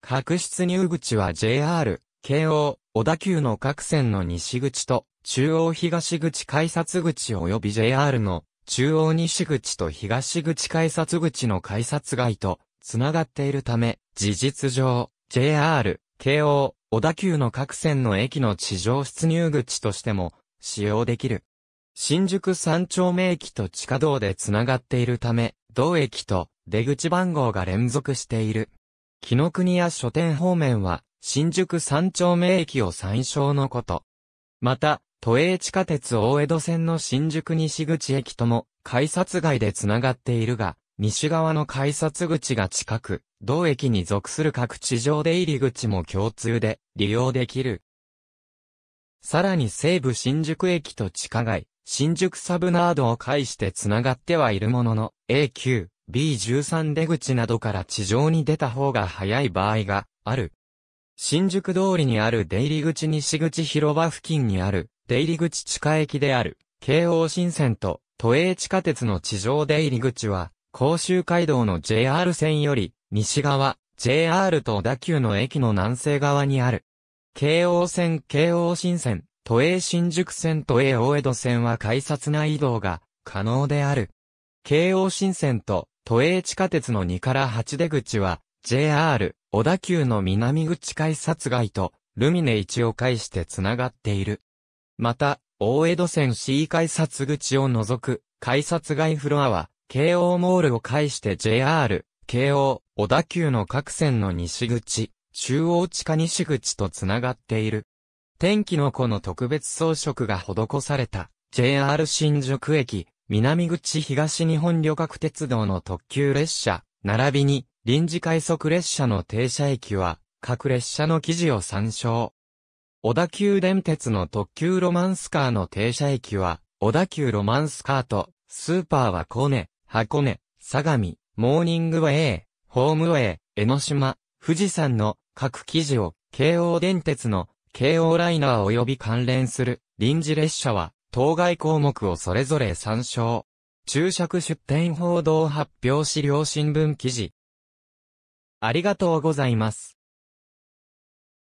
各出入口は JR、京王、小田急の各線の西口と、中央東口改札口及び JR の中央西口と東口改札口の改札街と繋がっているため、事実上、JR、京王、小田急の各線の駅の地上出入口としても使用できる。新宿三丁目駅と地下道で繋がっているため、同駅と出口番号が連続している。木の国や書店方面は新宿三丁目駅を参照のこと。また、都営地下鉄大江戸線の新宿西口駅とも、改札外でつながっているが、西側の改札口が近く、同駅に属する各地上出入り口も共通で利用できる。さらに西武新宿駅と地下街、新宿サブナードを介してつながってはいるものの、a q B13 出口などから地上に出た方が早い場合がある。新宿通りにある出入り口西口広場付近にある出入り口地下駅である京王新線と都営地下鉄の地上出入り口は甲州街道の JR 線より西側 JR と小田急の駅の南西側にある京王線京王新線都営新宿線都営大江戸線は改札内移動が可能である京王新線と都営地下鉄の2から8出口は JR 小田急の南口改札街と、ルミネ一を介してつながっている。また、大江戸線 C 改札口を除く、改札街フロアは、京王モールを介して JR、京王、小田急の各線の西口、中央地下西口とつながっている。天気の子の特別装飾が施された、JR 新宿駅、南口東日本旅客鉄道の特急列車、並びに臨時快速列車の停車駅は、各列車の記事を参照。小田急電鉄の特急ロマンスカーの停車駅は、小田急ロマンスカーと、スーパーはコネ、箱根、相模、モーニングウェイ、ホームウェイ、江ノ島、富士山の各記事を、京王電鉄の京王ライナー及び関連する臨時列車は、当該項目をそれぞれ参照。注釈出店報道発表資料新聞記事、ありがとうございます。